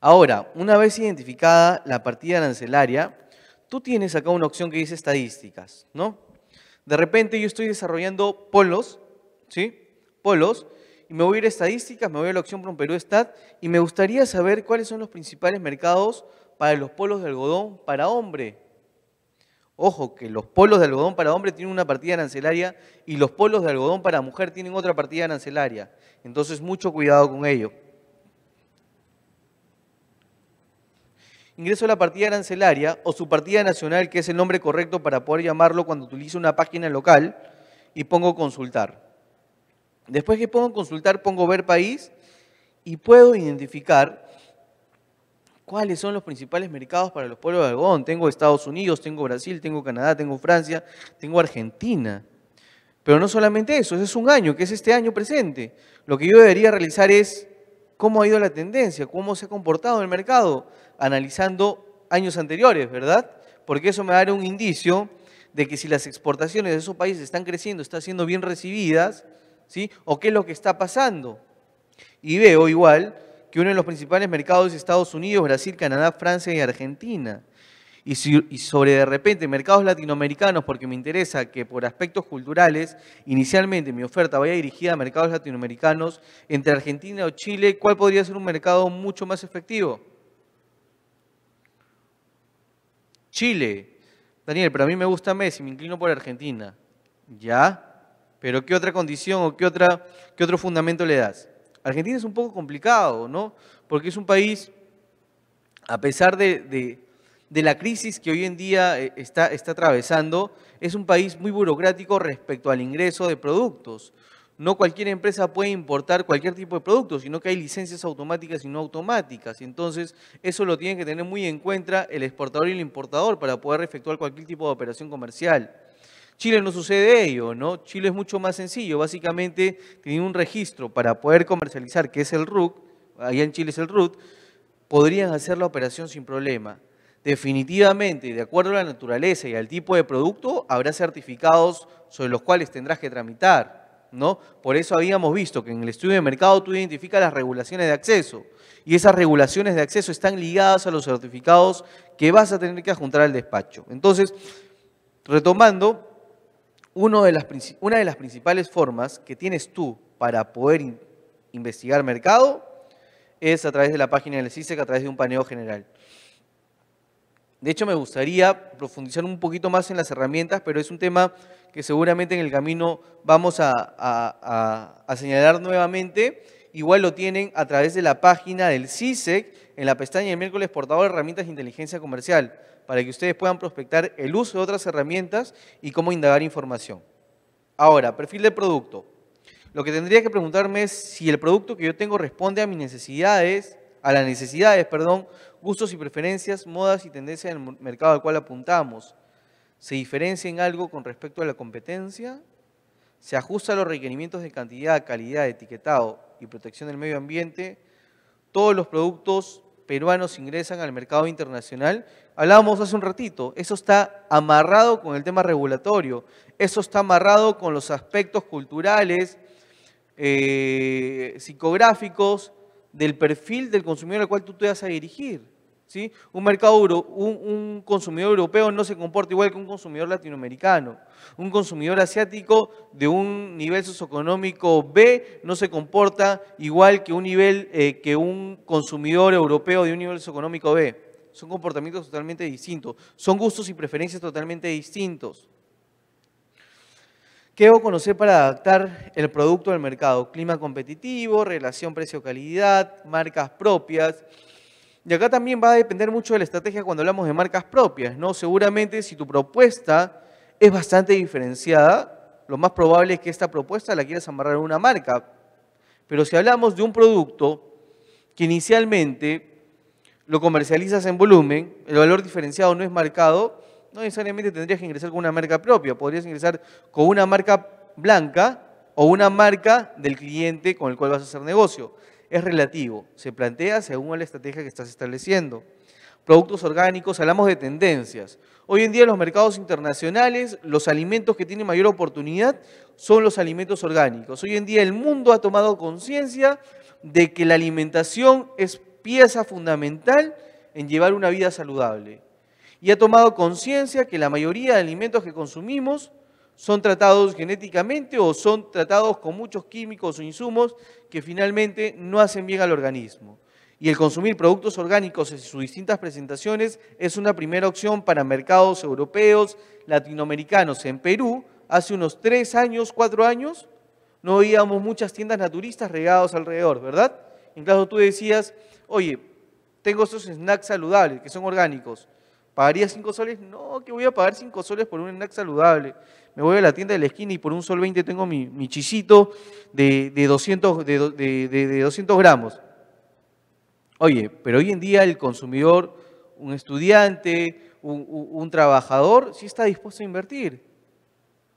Ahora, una vez identificada la partida arancelaria, tú tienes acá una opción que dice estadísticas, ¿no? De repente yo estoy desarrollando polos, ¿sí? Polos, me voy a ir a estadísticas, me voy a la opción por Perú Stat y me gustaría saber cuáles son los principales mercados para los polos de algodón para hombre. Ojo, que los polos de algodón para hombre tienen una partida arancelaria y los polos de algodón para mujer tienen otra partida arancelaria. Entonces, mucho cuidado con ello. Ingreso a la partida arancelaria o su partida nacional, que es el nombre correcto para poder llamarlo cuando utilice una página local, y pongo consultar. Después que pongo consultar, pongo ver país y puedo identificar cuáles son los principales mercados para los pueblos de algodón. Tengo Estados Unidos, tengo Brasil, tengo Canadá, tengo Francia, tengo Argentina. Pero no solamente eso, es un año, que es este año presente. Lo que yo debería realizar es cómo ha ido la tendencia, cómo se ha comportado el mercado, analizando años anteriores, ¿verdad? Porque eso me dará un indicio de que si las exportaciones de esos países están creciendo, están siendo bien recibidas, ¿O qué es lo que está pasando? Y veo igual que uno de los principales mercados es Estados Unidos, Brasil, Canadá, Francia y Argentina. Y, y, sobre de repente mercados latinoamericanos, porque me interesa que por aspectos culturales, inicialmente mi oferta vaya dirigida a mercados latinoamericanos, entre Argentina o Chile, ¿cuál podría ser un mercado mucho más efectivo? Chile. Daniel, pero a mí me gusta Messi, me inclino por Argentina. ¿Ya? Pero ¿qué otra condición o qué, otra, otro fundamento le das? Argentina es un poco complicado, ¿no? Porque es un país, a pesar de, la crisis que hoy en día eh, está, está atravesando, es un país muy burocrático respecto al ingreso de productos no cualquier empresa puede importar cualquier tipo de producto, sino que hay licencias automáticas y no automáticas. Entonces, eso lo tienen que tener muy en cuenta el exportador y el importador para poder efectuar cualquier tipo de operación comercial. Chile no sucede ello, ¿no? Chile es mucho más sencillo, básicamente tiene un registro para poder comercializar, que es el RUC, ahí en Chile es el RUT, podrían hacer la operación sin problema. Definitivamente, de acuerdo a la naturaleza y al tipo de producto, habrá certificados sobre los cuales tendrás que tramitar, ¿no? Por eso habíamos visto que en el estudio de mercado tú identificas las regulaciones de acceso y esas regulaciones de acceso están ligadas a los certificados que vas a tener que adjuntar al despacho. Entonces, retomando, una de las principales formas que tienes tú para poder investigar mercado es a través de la página del CISEC, e a través de un paneo general. De hecho, me gustaría profundizar un poquito más en las herramientas, pero es un tema que seguramente en el camino vamos a, a señalar nuevamente. Igual lo tienen a través de la página del CISEC e en la pestaña de miércoles portador de herramientas de inteligencia comercial para que ustedes puedan prospectar el uso de otras herramientas y cómo indagar información. Ahora, perfil de producto. Lo que tendría que preguntarme es si el producto que yo tengo responde a mis necesidades, a las necesidades, perdón, gustos y preferencias, modas y tendencias del mercado al cual apuntamos. ¿Se diferencia en algo con respecto a la competencia? ¿Se ajusta a los requerimientos de cantidad, calidad, etiquetado y protección del medio ambiente? ¿Todos los productos peruanos ingresan al mercado internacional, hablábamos hace un ratito, eso está amarrado con el tema regulatorio, eso está amarrado con los aspectos culturales, eh, psicográficos, del perfil del consumidor al cual tú te vas a dirigir. Un un, consumidor europeo no se comporta igual que un consumidor latinoamericano. Un consumidor asiático de un nivel socioeconómico B no se comporta igual que un, nivel, eh, que un consumidor europeo de un nivel socioeconómico B. Son comportamientos totalmente distintos. Son gustos y preferencias totalmente distintos. ¿Qué debo conocer para adaptar el producto al mercado? Clima competitivo, relación precio-calidad, marcas propias, y acá también va a depender mucho de la estrategia cuando hablamos de marcas propias, ¿no? Seguramente si tu propuesta es bastante diferenciada, lo más probable es que esta propuesta la quieras amarrar a una marca. Pero si hablamos de un producto que inicialmente lo comercializas en volumen, el valor diferenciado no es marcado, no necesariamente tendrías que ingresar con una marca propia, podrías ingresar con una marca blanca o una marca del cliente con el cual vas a hacer negocio es relativo, se plantea según la estrategia que estás estableciendo. Productos orgánicos, hablamos de tendencias. Hoy en día en los mercados internacionales, los alimentos que tienen mayor oportunidad son los alimentos orgánicos. Hoy en día el mundo ha tomado conciencia de que la alimentación es pieza fundamental en llevar una vida saludable. Y ha tomado conciencia que la mayoría de alimentos que consumimos son tratados genéticamente o son tratados con muchos químicos o insumos que finalmente no hacen bien al organismo. Y el consumir productos orgánicos en sus distintas presentaciones es una primera opción para mercados europeos, latinoamericanos. En Perú, hace unos tres años, cuatro años, no veíamos muchas tiendas naturistas regados alrededor, ¿verdad? En caso tú decías, oye, tengo estos snacks saludables que son orgánicos. ¿Pagaría cinco soles? No, que voy a pagar cinco soles por un snack saludable me voy a la tienda de la esquina y por un sol 20 tengo mi, mi chisito de, 200, de, 200 gramos. Oye, pero hoy en día el consumidor, un estudiante, un, trabajador, sí está dispuesto a invertir,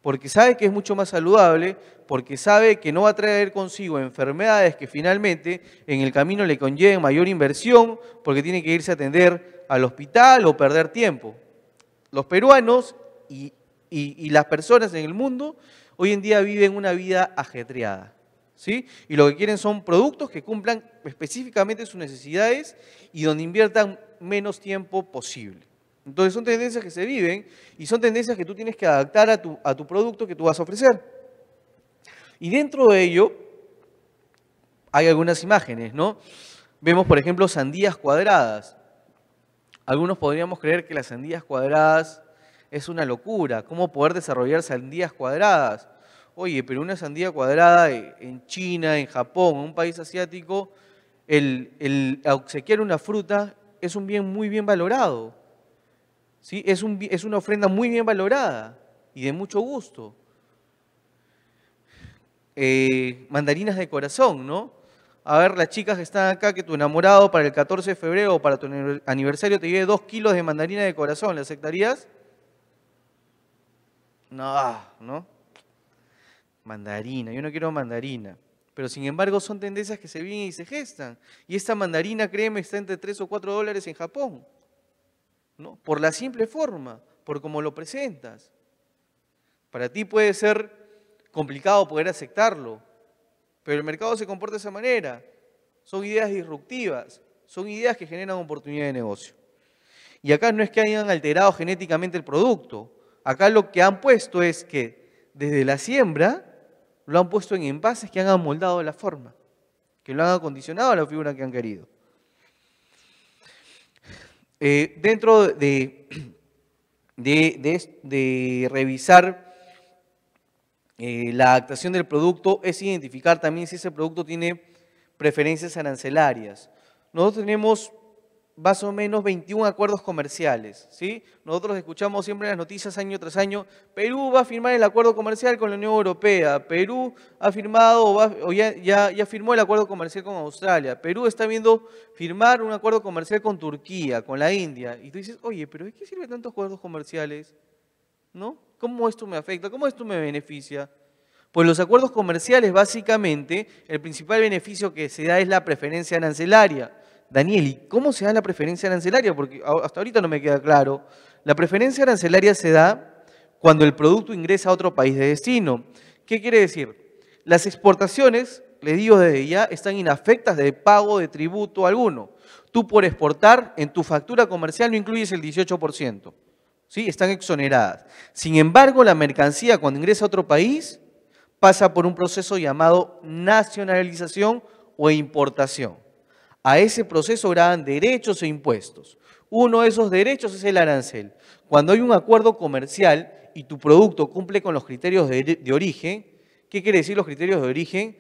porque sabe que es mucho más saludable, porque sabe que no va a traer consigo enfermedades que finalmente en el camino le conlleven mayor inversión, porque tiene que irse a atender al hospital o perder tiempo. Los peruanos, y y, las personas en el mundo hoy en día viven una vida ajetreada. ¿sí? Y lo que quieren son productos que cumplan específicamente sus necesidades y donde inviertan menos tiempo posible. Entonces son tendencias que se viven y son tendencias que tú tienes que adaptar a tu, a tu producto que tú vas a ofrecer. Y dentro de ello hay algunas imágenes, ¿no? Vemos, por ejemplo, sandías cuadradas. Algunos podríamos creer que las sandías cuadradas es una locura. ¿Cómo poder desarrollar sandías cuadradas? Oye, pero una sandía cuadrada en China, en Japón, en un país asiático, el, obsequiar una fruta es un bien muy bien valorado. ¿sí? Es, un, es una ofrenda muy bien valorada y de mucho gusto. Eh, mandarinas de corazón, ¿no? A ver, las chicas que están acá, que tu enamorado para el 14 de febrero o para tu aniversario te lleve dos kilos de mandarina de corazón, ¿las aceptarías? no, ah, ¿no? Mandarina, yo no quiero mandarina. Pero sin embargo son tendencias que se vienen y se gestan. Y esta mandarina, créeme, está entre 3 o 4 dólares en Japón. ¿no? Por la simple forma, por cómo lo presentas. Para ti puede ser complicado poder aceptarlo, pero el mercado se comporta de esa manera. Son ideas disruptivas, son ideas que generan oportunidad de negocio. Y acá no es que hayan alterado genéticamente el producto, Acá lo que han puesto es que desde la siembra lo han puesto en envases que han amoldado la forma, que lo han acondicionado a la figura que han querido. Eh, dentro de, de, revisar eh, la adaptación del producto es identificar también si ese producto tiene preferencias arancelarias. Nosotros tenemos más o menos 21 acuerdos comerciales. ¿sí? Nosotros escuchamos siempre en las noticias año tras año, Perú va a firmar el acuerdo comercial con la Unión Europea, Perú ha firmado o, ya, ya, firmó el acuerdo comercial con Australia, Perú está viendo firmar un acuerdo comercial con Turquía, con la India. Y tú dices, oye, pero ¿de qué sirve tantos acuerdos comerciales? ¿No? ¿Cómo esto me afecta? ¿Cómo esto me beneficia? Pues los acuerdos comerciales, básicamente, el principal beneficio que se da es la preferencia arancelaria. Daniel, ¿y cómo se da la preferencia arancelaria? Porque hasta ahorita no me queda claro. La preferencia arancelaria se da cuando el producto ingresa a otro país de destino. ¿Qué quiere decir? Las exportaciones, le digo desde ya, están inafectas de pago de tributo alguno. Tú por exportar en tu factura comercial no incluyes el 18%. ¿sí? Están exoneradas. Sin embargo, la mercancía cuando ingresa a otro país pasa por un proceso llamado nacionalización o importación a ese proceso graban derechos e impuestos. Uno de esos derechos es el arancel. Cuando hay un acuerdo comercial y tu producto cumple con los criterios de, origen, ¿qué quiere decir los criterios de origen?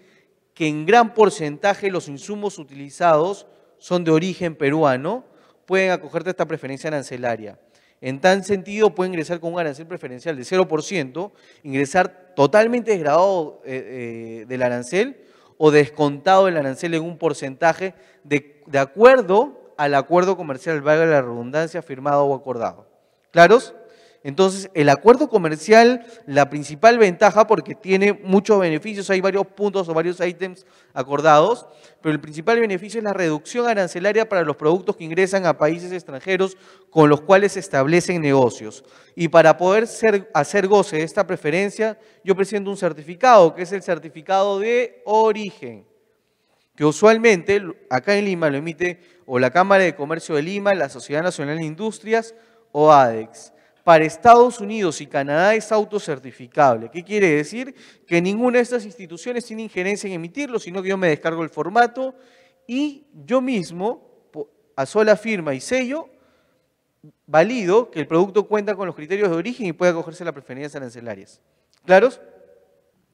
Que en gran porcentaje los insumos utilizados son de origen peruano, pueden acogerte a esta preferencia arancelaria. En tal sentido, puede ingresar con un arancel preferencial de 0%, ingresar totalmente desgradado eh, eh, del arancel o descontado el arancel en un porcentaje de, de acuerdo al acuerdo comercial, valga la redundancia, firmado o acordado. ¿Claros? Entonces, el acuerdo comercial, la principal ventaja, porque tiene muchos beneficios, hay varios puntos o varios ítems acordados, pero el principal beneficio es la reducción arancelaria para los productos que ingresan a países extranjeros con los cuales se establecen negocios. Y para poder hacer goce de esta preferencia, yo presento un certificado, que es el certificado de origen que usualmente acá en Lima lo emite o la Cámara de Comercio de Lima, la Sociedad Nacional de Industrias o ADEX para Estados Unidos y Canadá es autocertificable. ¿Qué quiere decir? Que ninguna de estas instituciones tiene injerencia en emitirlo, sino que yo me descargo el formato y yo mismo, a sola firma y sello, valido que el producto cuenta con los criterios de origen y puede acogerse a las preferencias arancelarias. ¿Claros?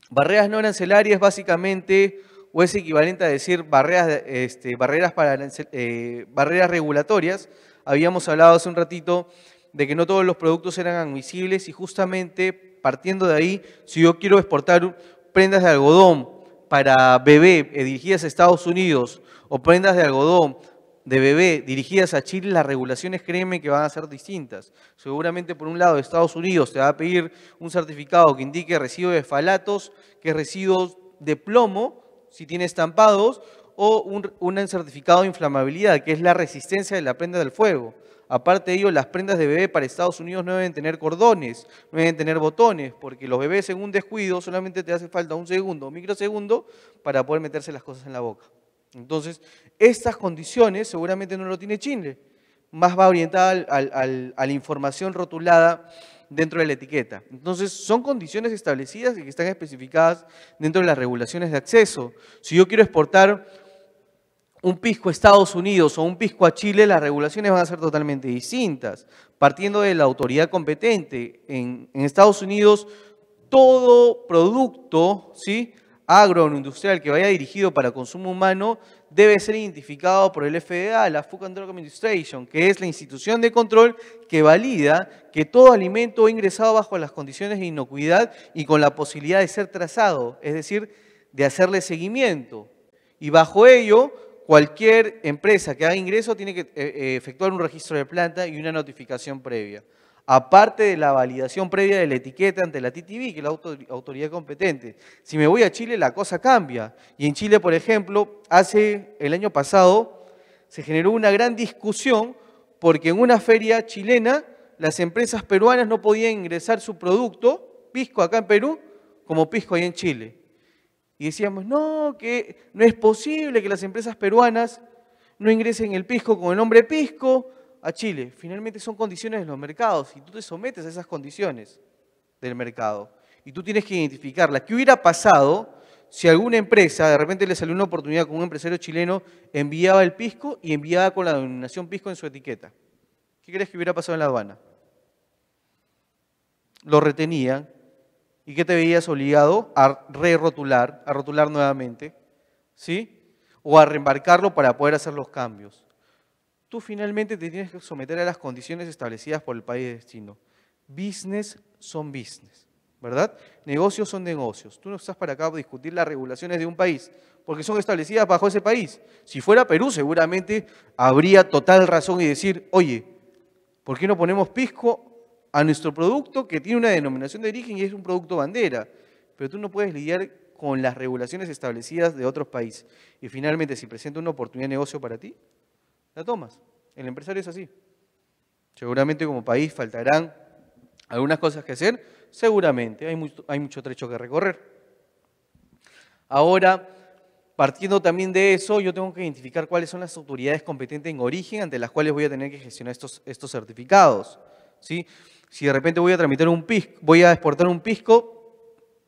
Barreras no arancelarias básicamente o es equivalente a decir barreras, este, barreras, para, eh, barreras regulatorias. Habíamos hablado hace un ratito de que no todos los productos eran admisibles y justamente partiendo de ahí, si yo quiero exportar prendas de algodón para bebé eh, dirigidas a Estados Unidos o prendas de algodón de bebé dirigidas a Chile, las regulaciones créeme que van a ser distintas. Seguramente por un lado Estados Unidos te va a pedir un certificado que indique residuos de falatos, que es residuos de plomo, si tiene estampados, o un, un certificado de inflamabilidad, que es la resistencia de la prenda del fuego. Aparte de ello, las prendas de bebé para Estados Unidos no deben tener cordones, no deben tener botones, porque los bebés en un descuido solamente te hace falta un segundo, un microsegundo, para poder meterse las cosas en la boca. Entonces, estas condiciones seguramente no lo tiene Chile, más va orientada al, a la información rotulada dentro de la etiqueta. Entonces, son condiciones establecidas y que están especificadas dentro de las regulaciones de acceso. Si yo quiero exportar un pisco a Estados Unidos o un pisco a Chile, las regulaciones van a ser totalmente distintas. Partiendo de la autoridad competente, en, Estados Unidos todo producto ¿sí? agroindustrial que vaya dirigido para consumo humano debe ser identificado por el FDA, la Food and Drug Administration, que es la institución de control que valida que todo alimento ingresado bajo las condiciones de inocuidad y con la posibilidad de ser trazado, es decir, de hacerle seguimiento. Y bajo ello, cualquier empresa que haga ingreso tiene que eh, eh, efectuar un registro de planta y una notificación previa. Aparte de la validación previa de la etiqueta ante la TTV, que es la autoridad competente. Si me voy a Chile, la cosa cambia. Y en Chile, por ejemplo, hace el año pasado se generó una gran discusión porque en una feria chilena las empresas peruanas no podían ingresar su producto, pisco acá en Perú, como pisco ahí en Chile y decíamos, no, que no es posible que las empresas peruanas no ingresen el pisco con el nombre pisco a Chile. Finalmente son condiciones de los mercados y tú te sometes a esas condiciones del mercado. Y tú tienes que identificarlas. ¿Qué hubiera pasado si alguna empresa, de repente le salió una oportunidad con un empresario chileno, enviaba el pisco y enviaba con la denominación pisco en su etiqueta? ¿Qué crees que hubiera pasado en la aduana? Lo retenían y qué te veías obligado a re-rotular, a rotular nuevamente, ¿sí? O a reembarcarlo para poder hacer los cambios. Tú finalmente te tienes que someter a las condiciones establecidas por el país de destino. Business son business, ¿verdad? Negocios son negocios. Tú no estás para acá discutir las regulaciones de un país, porque son establecidas bajo ese país. Si fuera Perú, seguramente habría total razón y decir, oye, ¿por qué no ponemos pisco a nuestro producto que tiene una denominación de origen y es un producto bandera, pero tú no puedes lidiar con las regulaciones establecidas de otros países. Y finalmente, si presenta una oportunidad de negocio para ti, la tomas. El empresario es así. Seguramente como país faltarán algunas cosas que hacer, seguramente hay mucho, hay mucho trecho que recorrer. Ahora, partiendo también de eso, yo tengo que identificar cuáles son las autoridades competentes en origen ante las cuales voy a tener que gestionar estos, estos certificados. ¿sí? si de repente voy a tramitar un voy a exportar un pisco,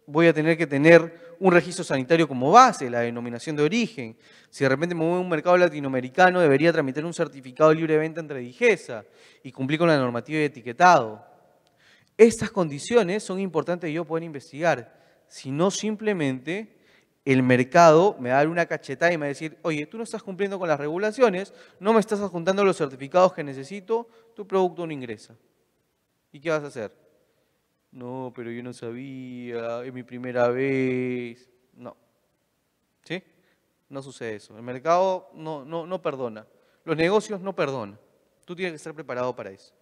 voy a tener que tener un registro sanitario como base, la denominación de origen. Si de repente me voy a un mercado latinoamericano, debería tramitar un certificado de libre venta entre digesa y cumplir con la normativa de etiquetado. Estas condiciones son importantes yo poder investigar, si no simplemente el mercado me va a dar una cachetada y me va a decir, oye, tú no estás cumpliendo con las regulaciones, no me estás adjuntando los certificados que necesito, tu producto no ingresa. ¿Y qué vas a hacer? No, pero yo no sabía, es mi primera vez. No. ¿Sí? No sucede eso. El mercado no, no, no perdona. Los negocios no perdonan. Tú tienes que estar preparado para eso.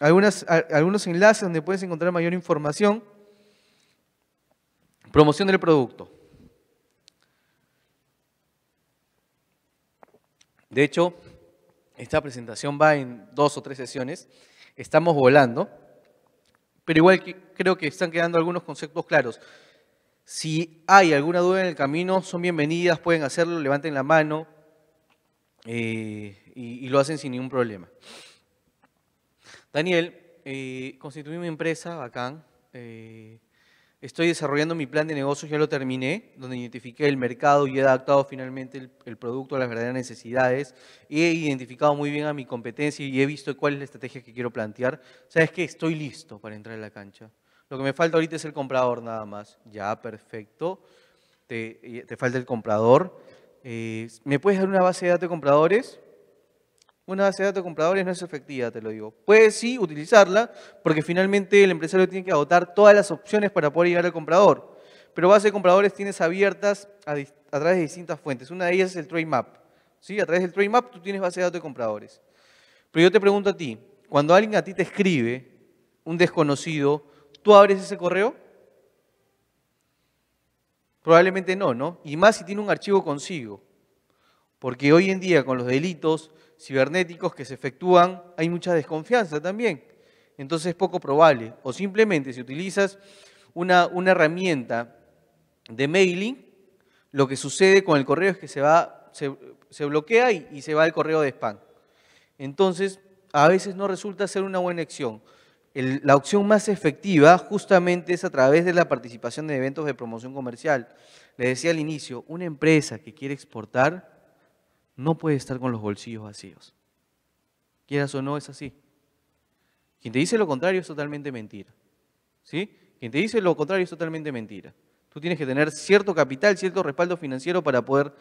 Algunas, algunos enlaces donde puedes encontrar mayor información. Promoción del producto. De hecho, esta presentación va en dos o tres sesiones. Estamos volando, pero igual creo que están quedando algunos conceptos claros. Si hay alguna duda en el camino, son bienvenidas, pueden hacerlo, levanten la mano eh, y, lo hacen sin ningún problema. Daniel, eh, constituí mi empresa, bacán. Eh, Estoy desarrollando mi plan de negocios, ya lo terminé, donde identifiqué el mercado y he adaptado finalmente el, producto a las verdaderas necesidades. He identificado muy bien a mi competencia y he visto cuál es la estrategia que quiero plantear. ¿Sabes qué? estoy listo para entrar en la cancha. Lo que me falta ahorita es el comprador nada más. Ya, perfecto. Te, eh, falta el comprador. Eh, ¿Me puedes dar una base de datos de compradores? una base de datos de compradores no es efectiva, te lo digo. Puede sí utilizarla, porque finalmente el empresario tiene que agotar todas las opciones para poder llegar al comprador. Pero base de compradores tienes abiertas a, través de distintas fuentes. Una de ellas es el Trade Map. ¿Sí? A través del Trade Map tú tienes base de datos de compradores. Pero yo te pregunto a ti, cuando alguien a ti te escribe, un desconocido, ¿tú abres ese correo? Probablemente no, ¿no? Y más si tiene un archivo consigo. Porque hoy en día con los delitos cibernéticos que se efectúan, hay mucha desconfianza también. Entonces es poco probable. O simplemente si utilizas una, una herramienta de mailing, lo que sucede con el correo es que se, va, se, bloquea y, se va el correo de spam. Entonces, a veces no resulta ser una buena acción. la opción más efectiva justamente es a través de la participación de eventos de promoción comercial. Le decía al inicio, una empresa que quiere exportar no puede estar con los bolsillos vacíos. Quieras o no, es así. Quien te dice lo contrario es totalmente mentira. ¿Sí? Quien te dice lo contrario es totalmente mentira. Tú tienes que tener cierto capital, cierto respaldo financiero para poder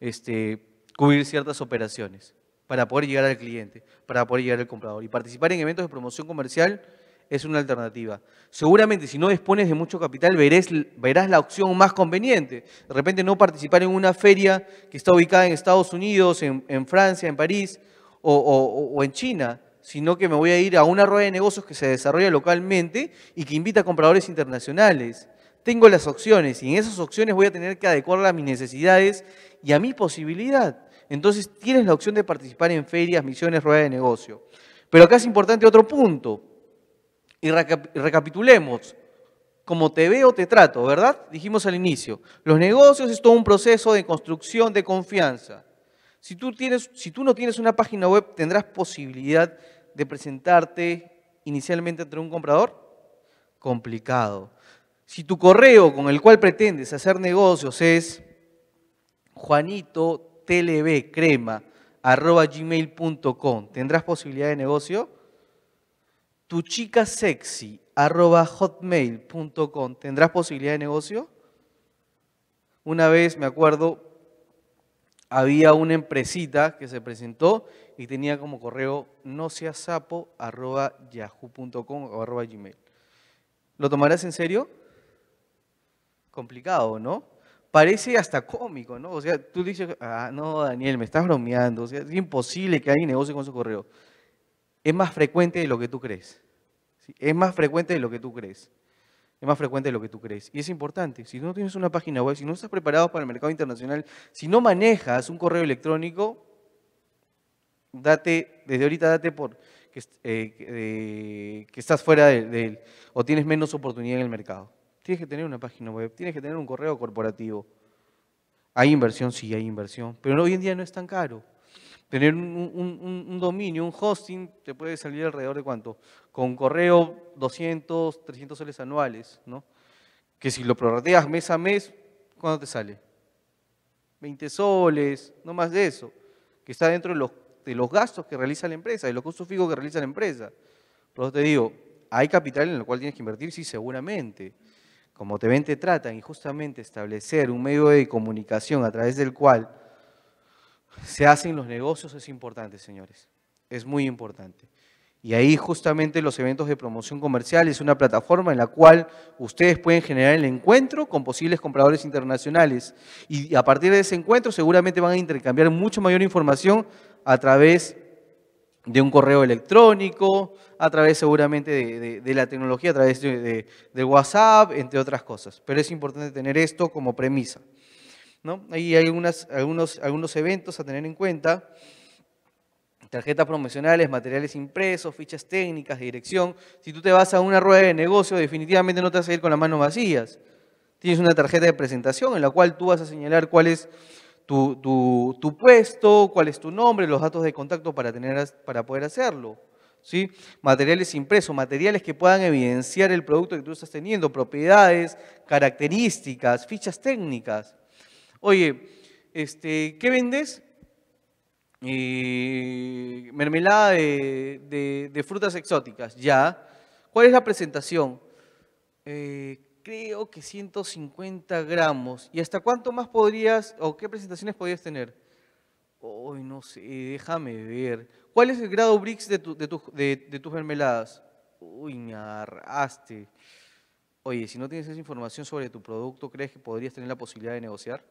este, cubrir ciertas operaciones, para poder llegar al cliente, para poder llegar al comprador. Y participar en eventos de promoción comercial es una alternativa. Seguramente si no dispones de mucho capital verás, la opción más conveniente. De repente no participar en una feria que está ubicada en Estados Unidos, en, Francia, en París o, en China, sino que me voy a ir a una rueda de negocios que se desarrolla localmente y que invita a compradores internacionales. Tengo las opciones y en esas opciones voy a tener que adecuarlas a mis necesidades y a mi posibilidad. Entonces tienes la opción de participar en ferias, misiones, ruedas de negocio. Pero acá es importante otro punto. Y recapitulemos, como te veo, te trato, ¿verdad? Dijimos al inicio, los negocios es todo un proceso de construcción de confianza. Si tú, no tienes una página web, ¿tendrás posibilidad de presentarte inicialmente ante un comprador? Complicado. Si tu correo con el cual pretendes hacer negocios es gmail.com ¿tendrás posibilidad de negocio? ¿Tu chica hotmail.com, ¿Tendrás posibilidad de negocio? Una vez, me acuerdo, había una empresita que se presentó y tenía como correo no arroba yahoo.com o arroba gmail. ¿Lo tomarás en serio? Complicado, ¿no? Parece hasta cómico, ¿no? O sea, tú dices, ah, no, Daniel, me estás bromeando, o sea, es imposible que alguien negocio con su correo es más frecuente de lo que tú crees. Es más frecuente de lo que tú crees. Es más frecuente de lo que tú crees. Y es importante. Si no tienes una página web, si no estás preparado para el mercado internacional, si no manejas un correo electrónico, date, desde ahorita date por que, eh, eh, estás fuera del. él o tienes menos oportunidad en el mercado. Tienes que tener una página web, tienes que tener un correo corporativo. Hay inversión, sí, hay inversión, pero hoy en día no es tan caro tener un, dominio, un hosting, te puede salir alrededor de cuánto? Con correo 200, 300 soles anuales, ¿no? Que si lo prorrateas mes a mes, ¿cuánto te sale? 20 soles, no más de eso, que está dentro de los, de los gastos que realiza la empresa, de los costos fijos que realiza la empresa. Por eso te digo, hay capital en el cual tienes que invertir, sí, seguramente. Como te ven, te tratan y justamente establecer un medio de comunicación a través del cual se hacen los negocios es importante, señores. Es muy importante. Y ahí justamente los eventos de promoción comercial es una plataforma en la cual ustedes pueden generar el encuentro con posibles compradores internacionales. Y a partir de ese encuentro seguramente van a intercambiar mucha mayor información a través de un correo electrónico, a través seguramente de, la tecnología, a través de WhatsApp, entre otras cosas. Pero es importante tener esto como premisa. Ahí hay algunos, eventos a tener en cuenta. Tarjetas promocionales, materiales impresos, fichas técnicas, dirección. Si tú te vas a una rueda de negocio, definitivamente no te vas a ir con las manos vacías. Tienes una tarjeta de presentación en la cual tú vas a señalar cuál es tu, puesto, cuál es tu nombre, los datos de contacto para, tener, para poder hacerlo. Materiales impresos, materiales que puedan evidenciar el producto que tú estás teniendo, propiedades, características, fichas técnicas. Oye, este, ¿qué vendes? mermelada de, frutas exóticas, ya. ¿Cuál es la presentación? Eh, creo que 150 gramos. ¿Y hasta cuánto más podrías, o qué presentaciones podrías tener? Uy, no sé, déjame ver. ¿Cuál es el grado Brix de, de, de tus mermeladas? Uy, me arraste. Oye, si no tienes esa información sobre tu producto, ¿crees que podrías tener la posibilidad de negociar?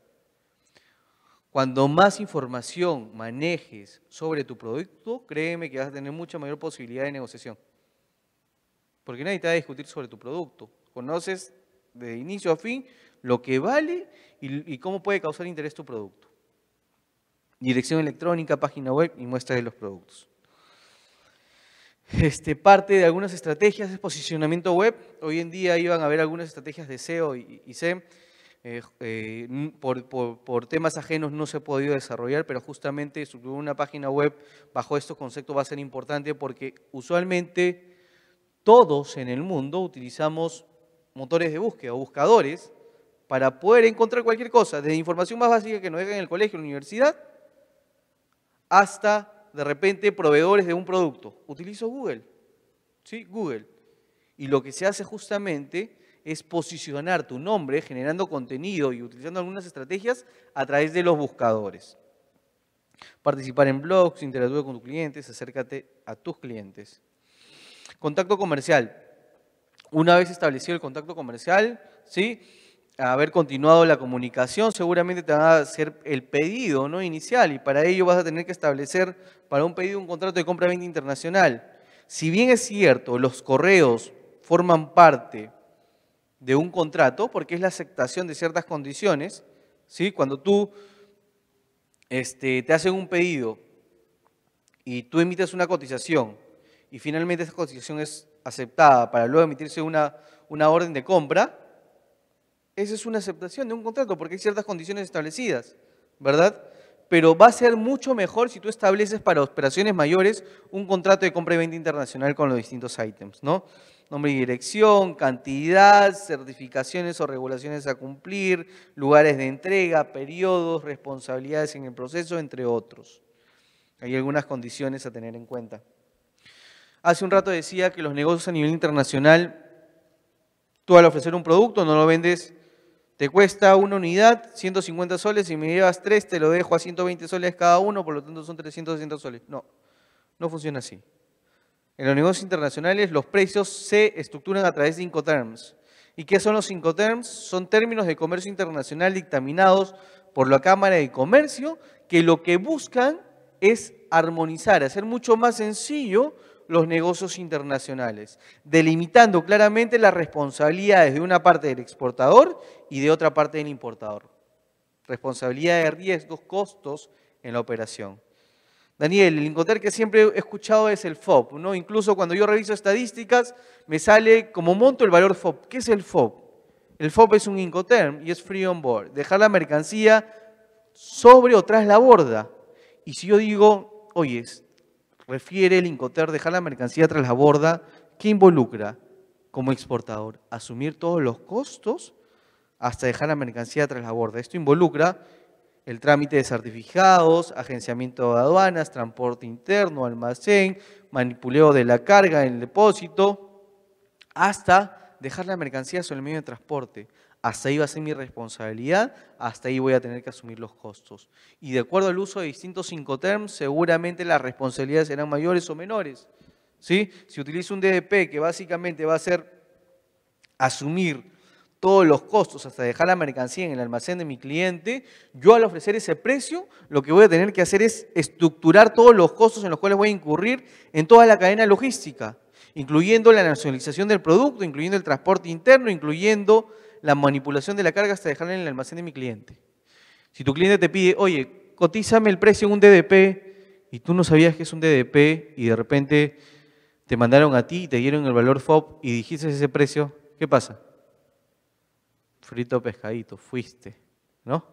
Cuando más información manejes sobre tu producto, créeme que vas a tener mucha mayor posibilidad de negociación. Porque nadie te va a discutir sobre tu producto. Conoces de inicio a fin lo que vale y, cómo puede causar interés tu producto. Dirección electrónica, página web y muestra de los productos. Este, parte de algunas estrategias de posicionamiento web. Hoy en día iban a haber algunas estrategias de SEO y, y SEM eh, eh, por, temas ajenos no se ha podido desarrollar, pero justamente subir una página web bajo estos conceptos va a ser importante porque usualmente todos en el mundo utilizamos motores de búsqueda o buscadores para poder encontrar cualquier cosa, desde información más básica que nos dejan en el colegio, o la universidad, hasta de repente proveedores de un producto. Utilizo Google, ¿sí? Google. Y lo que se hace justamente es posicionar tu nombre generando contenido y utilizando algunas estrategias a través de los buscadores. Participar en blogs, interactuar con tus clientes, acércate a tus clientes. Contacto comercial. Una vez establecido el contacto comercial, ¿sí? haber continuado la comunicación, seguramente te va a hacer el pedido ¿no? inicial y para ello vas a tener que establecer para un pedido un contrato de compra-venta internacional. Si bien es cierto, los correos forman parte de un contrato, porque es la aceptación de ciertas condiciones. ¿sí? Cuando tú este, te hacen un pedido y tú emites una cotización y finalmente esa cotización es aceptada para luego emitirse una, una orden de compra, esa es una aceptación de un contrato porque hay ciertas condiciones establecidas, ¿verdad? Pero va a ser mucho mejor si tú estableces para operaciones mayores un contrato de compra y venta internacional con los distintos ítems, ¿no? nombre y dirección, cantidad, certificaciones o regulaciones a cumplir, lugares de entrega, periodos, responsabilidades en el proceso, entre otros. Hay algunas condiciones a tener en cuenta. Hace un rato decía que los negocios a nivel internacional, tú al ofrecer un producto no lo vendes, te cuesta una unidad 150 soles, si me llevas tres te lo dejo a 120 soles cada uno, por lo tanto son 360 soles. No, no funciona así. En los negocios internacionales los precios se estructuran a través de Incoterms. ¿Y qué son los Incoterms? Son términos de comercio internacional dictaminados por la Cámara de Comercio que lo que buscan es armonizar, hacer mucho más sencillo los negocios internacionales, delimitando claramente las responsabilidades de una parte del exportador y de otra parte del importador. Responsabilidad de riesgos, costos en la operación. Daniel, el Incoterm que siempre he escuchado es el FOB, ¿no? Incluso cuando yo reviso estadísticas, me sale como monto el valor FOB. ¿Qué es el FOB? El FOB es un Incoterm y es free on board. Dejar la mercancía sobre o tras la borda. Y si yo digo, oye, refiere el Incoterm dejar la mercancía tras la borda, ¿qué involucra como exportador? Asumir todos los costos hasta dejar la mercancía tras la borda. Esto involucra el trámite de certificados, agenciamiento de aduanas, transporte interno, almacén, manipuleo de la carga en el depósito, hasta dejar la mercancía sobre el medio de transporte. Hasta ahí va a ser mi responsabilidad, hasta ahí voy a tener que asumir los costos. Y de acuerdo al uso de distintos cinco terms, seguramente las responsabilidades serán mayores o menores. ¿sí? Si utilizo un DDP que básicamente va a ser asumir todos los costos hasta dejar la mercancía en el almacén de mi cliente, yo al ofrecer ese precio, lo que voy a tener que hacer es estructurar todos los costos en los cuales voy a incurrir en toda la cadena logística, incluyendo la nacionalización del producto, incluyendo el transporte interno, incluyendo la manipulación de la carga hasta dejarla en el almacén de mi cliente. Si tu cliente te pide, oye, cotízame el precio en un DDP y tú no sabías que es un DDP y de repente te mandaron a ti y te dieron el valor FOB y dijiste ese precio, ¿qué pasa? frito pescadito, fuiste, ¿no?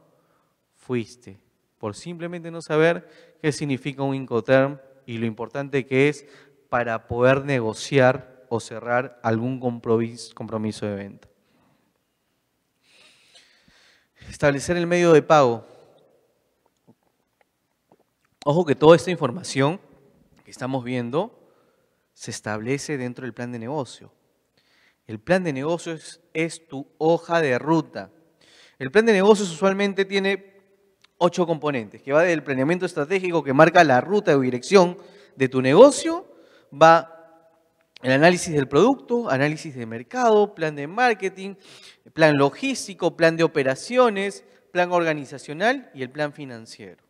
Fuiste, por simplemente no saber qué significa un Incoterm y lo importante que es para poder negociar o cerrar algún compromiso de venta. Establecer el medio de pago. Ojo que toda esta información que estamos viendo se establece dentro del plan de negocio. El plan de negocios es tu hoja de ruta. El plan de negocios usualmente tiene ocho componentes, que va del planeamiento estratégico que marca la ruta o dirección de tu negocio, va el análisis del producto, análisis de mercado, plan de marketing, plan logístico, plan de operaciones, plan organizacional y el plan financiero.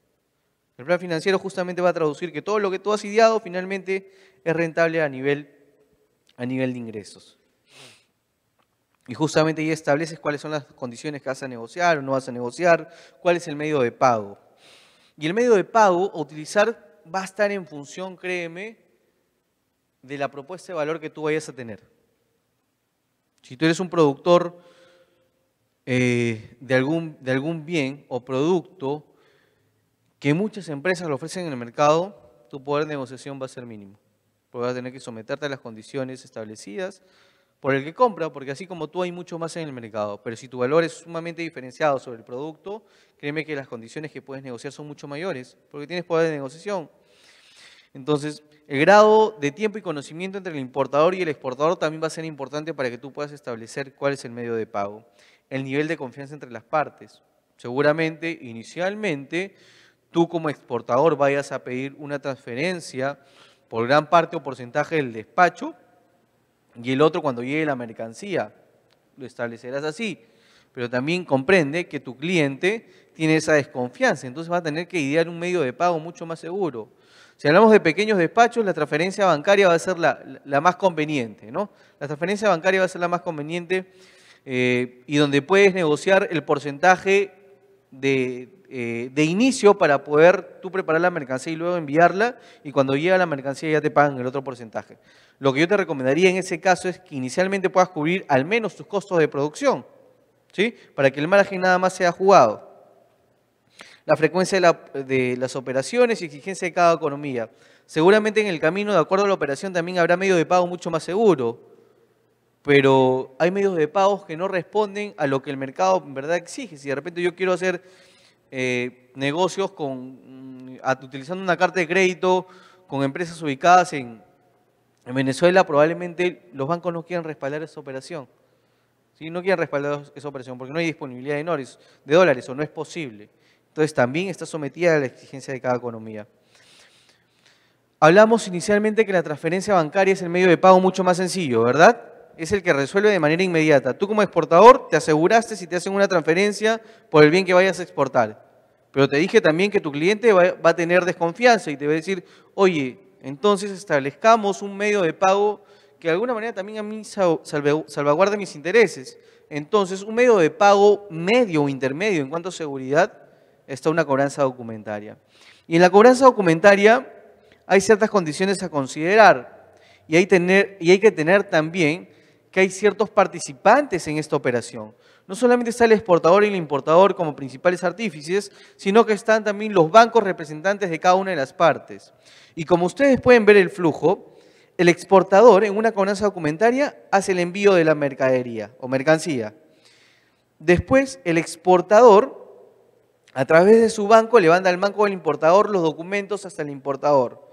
El plan financiero justamente va a traducir que todo lo que tú has ideado finalmente es rentable a nivel, a nivel de ingresos. Y justamente ahí estableces cuáles son las condiciones que vas a negociar o no vas a negociar, cuál es el medio de pago. Y el medio de pago a utilizar va a estar en función, créeme, de la propuesta de valor que tú vayas a tener. Si tú eres un productor eh, de, algún, de algún bien o producto que muchas empresas lo ofrecen en el mercado, tu poder de negociación va a ser mínimo, porque vas a tener que someterte a las condiciones establecidas por el que compra, porque así como tú hay mucho más en el mercado, pero si tu valor es sumamente diferenciado sobre el producto, créeme que las condiciones que puedes negociar son mucho mayores, porque tienes poder de negociación. Entonces, el grado de tiempo y conocimiento entre el importador y el exportador también va a ser importante para que tú puedas establecer cuál es el medio de pago. El nivel de confianza entre las partes. Seguramente, inicialmente, tú como exportador vayas a pedir una transferencia por gran parte o porcentaje del despacho y el otro cuando llegue la mercancía. Lo establecerás así. Pero también comprende que tu cliente tiene esa desconfianza, entonces va a tener que idear un medio de pago mucho más seguro. Si hablamos de pequeños despachos, la transferencia bancaria va a ser la, más conveniente, ¿no? La transferencia bancaria va a ser la más conveniente eh, y donde puedes negociar el porcentaje de, eh, de inicio para poder tú preparar la mercancía y luego enviarla y cuando llega la mercancía ya te pagan el otro porcentaje. Lo que yo te recomendaría en ese caso es que inicialmente puedas cubrir al menos tus costos de producción, ¿sí? Para que el margen nada más sea jugado. La frecuencia de, las operaciones y exigencia de cada economía. Seguramente en el camino, de acuerdo a la operación, también habrá medios de pago mucho más seguros pero hay medios de pagos que no responden a lo que el mercado en verdad exige. Si de repente yo quiero hacer eh, negocios con, mm, utilizando una carta de crédito con empresas ubicadas en, Venezuela, probablemente los bancos no quieran respaldar esa operación. No quieren respaldar esa operación porque no hay disponibilidad de dólares o no es posible. Entonces también está sometida a la exigencia de cada economía. Hablamos inicialmente que la transferencia bancaria es el medio de pago mucho más sencillo, ¿verdad? es el que resuelve de manera inmediata. Tú como exportador te aseguraste si te hacen una transferencia por el bien que vayas a exportar. Pero te dije también que tu cliente va, a tener desconfianza y te va a decir, oye, entonces establezcamos un medio de pago que de alguna manera también a mí salvaguarde mis intereses. Entonces, un medio de pago medio o intermedio en cuanto a seguridad está una cobranza documentaria. Y en la cobranza documentaria hay ciertas condiciones a considerar y hay, tener, y hay que tener también que hay ciertos participantes en esta operación. No solamente está el exportador y el importador como principales artífices, sino que están también los bancos representantes de cada una de las partes. Y como ustedes pueden ver el flujo, el exportador en una conanza documentaria hace el envío de la mercadería o mercancía. Después, el exportador, a través de su banco, le manda al banco del importador los documentos hasta el importador.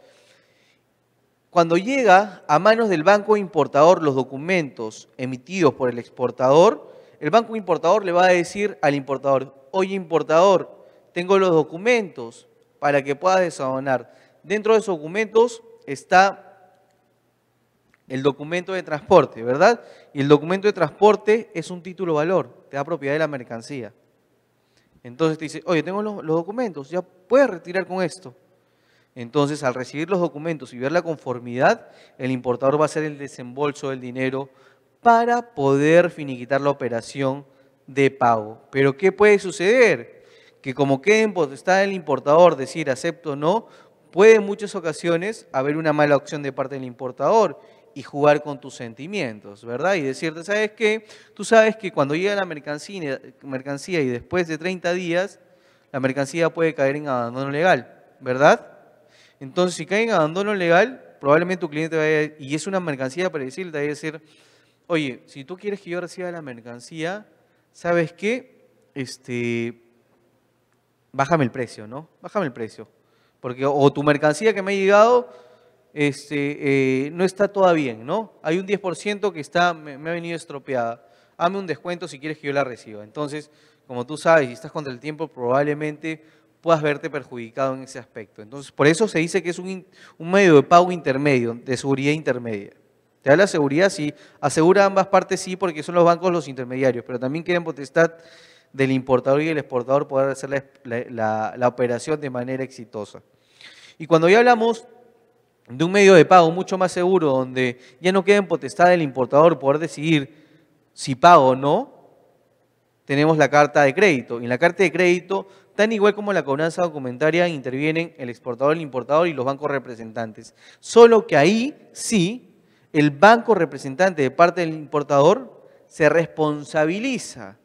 Cuando llega a manos del banco importador los documentos emitidos por el exportador, el banco importador le va a decir al importador, oye importador, tengo los documentos para que puedas desabonar. Dentro de esos documentos está el documento de transporte, ¿verdad? Y el documento de transporte es un título valor, te da propiedad de la mercancía. Entonces te dice, oye, tengo los, los documentos, ya puedes retirar con esto. Entonces, al recibir los documentos y ver la conformidad, el importador va a hacer el desembolso del dinero para poder finiquitar la operación de pago. Pero ¿qué puede suceder? Que como quede en potestad importador decir acepto o no, puede en muchas ocasiones haber una mala opción de parte del importador y jugar con tus sentimientos, ¿verdad? Y decirte, ¿sabes qué? Tú sabes que cuando llega la mercancía, mercancía y después de 30 días, la mercancía puede caer en abandono legal, ¿verdad? Entonces, si cae en abandono legal, probablemente tu cliente vaya, y es una mercancía para te vaya a decir, oye, si tú quieres que yo reciba la mercancía, ¿sabes qué? Este, bájame el precio, ¿no? Bájame el precio. Porque o tu mercancía que me ha llegado este, eh, no está toda bien, ¿no? Hay un 10% que está, me, ha venido estropeada. Hazme un descuento si quieres que yo la reciba. Entonces, como tú sabes, si estás contra el tiempo, probablemente puedas verte perjudicado en ese aspecto. Entonces, por eso se dice que es un, medio de pago intermedio, de seguridad intermedia. Te da la seguridad, sí, asegura ambas partes, sí, porque son los bancos los intermediarios, pero también quieren potestad del importador y del exportador poder hacer la, la operación de manera exitosa. Y cuando ya hablamos de un medio de pago mucho más seguro, donde ya no queda en potestad del importador poder decidir si pago o no, tenemos la carta de crédito. Y en la carta de crédito Tan igual como la cobranza documentaria intervienen el exportador, el importador y los bancos representantes. Solo que ahí sí, el banco representante de parte del importador se responsabiliza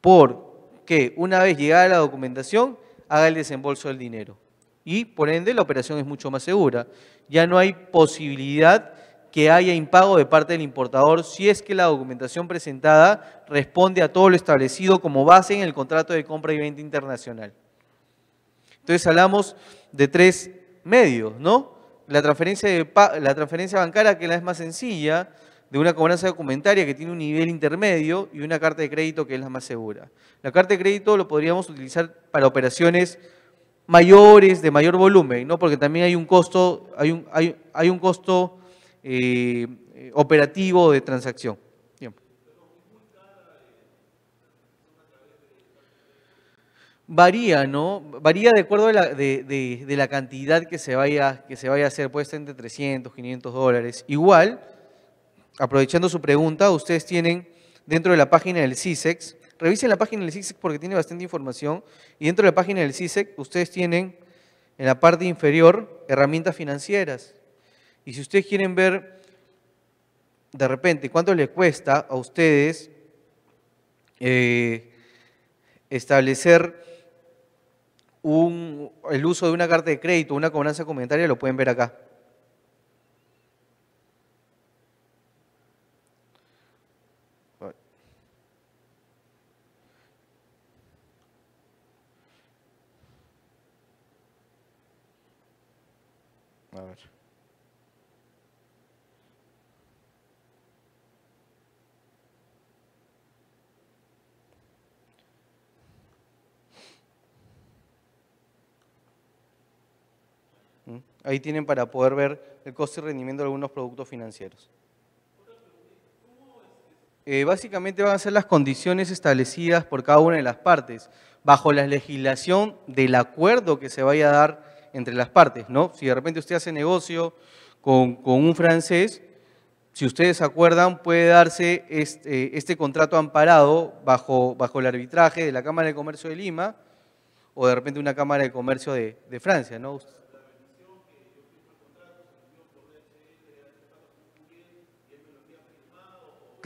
por que una vez llegada la documentación haga el desembolso del dinero. Y por ende la operación es mucho más segura. Ya no hay posibilidad que haya impago de parte del importador si es que la documentación presentada responde a todo lo establecido como base en el contrato de compra y venta internacional. Entonces hablamos de tres medios, ¿no? La transferencia, bancaria, que es la es más sencilla, de una cobranza documentaria que tiene un nivel intermedio y una carta de crédito que es la más segura. La carta de crédito lo podríamos utilizar para operaciones mayores, de mayor volumen, ¿no? porque también hay un costo, hay un, hay, hay un costo eh, operativo de transacción. Varía, ¿no? Varía de acuerdo a la, de, la cantidad que se, vaya, que se vaya a hacer, puede ser entre 300, 500 dólares. Igual, aprovechando su pregunta, ustedes tienen dentro de la página del CISEX, revisen la página del CISEX porque tiene bastante información, y dentro de la página del CISEX ustedes tienen en la parte inferior herramientas financieras. Y si ustedes quieren ver de repente cuánto les cuesta a ustedes eh, establecer el uso de una carta de crédito, una cobranza comunitaria, lo pueden ver acá. Ahí tienen para poder ver el coste y rendimiento de algunos productos financieros. Eh, básicamente van a ser las condiciones establecidas por cada una de las partes, bajo la legislación del acuerdo que se vaya a dar entre las partes. ¿no? Si de repente usted hace negocio con, un francés, si ustedes acuerdan, puede darse este, este, contrato amparado bajo, bajo el arbitraje de la Cámara de Comercio de Lima o de repente una Cámara de Comercio de, de Francia. ¿no?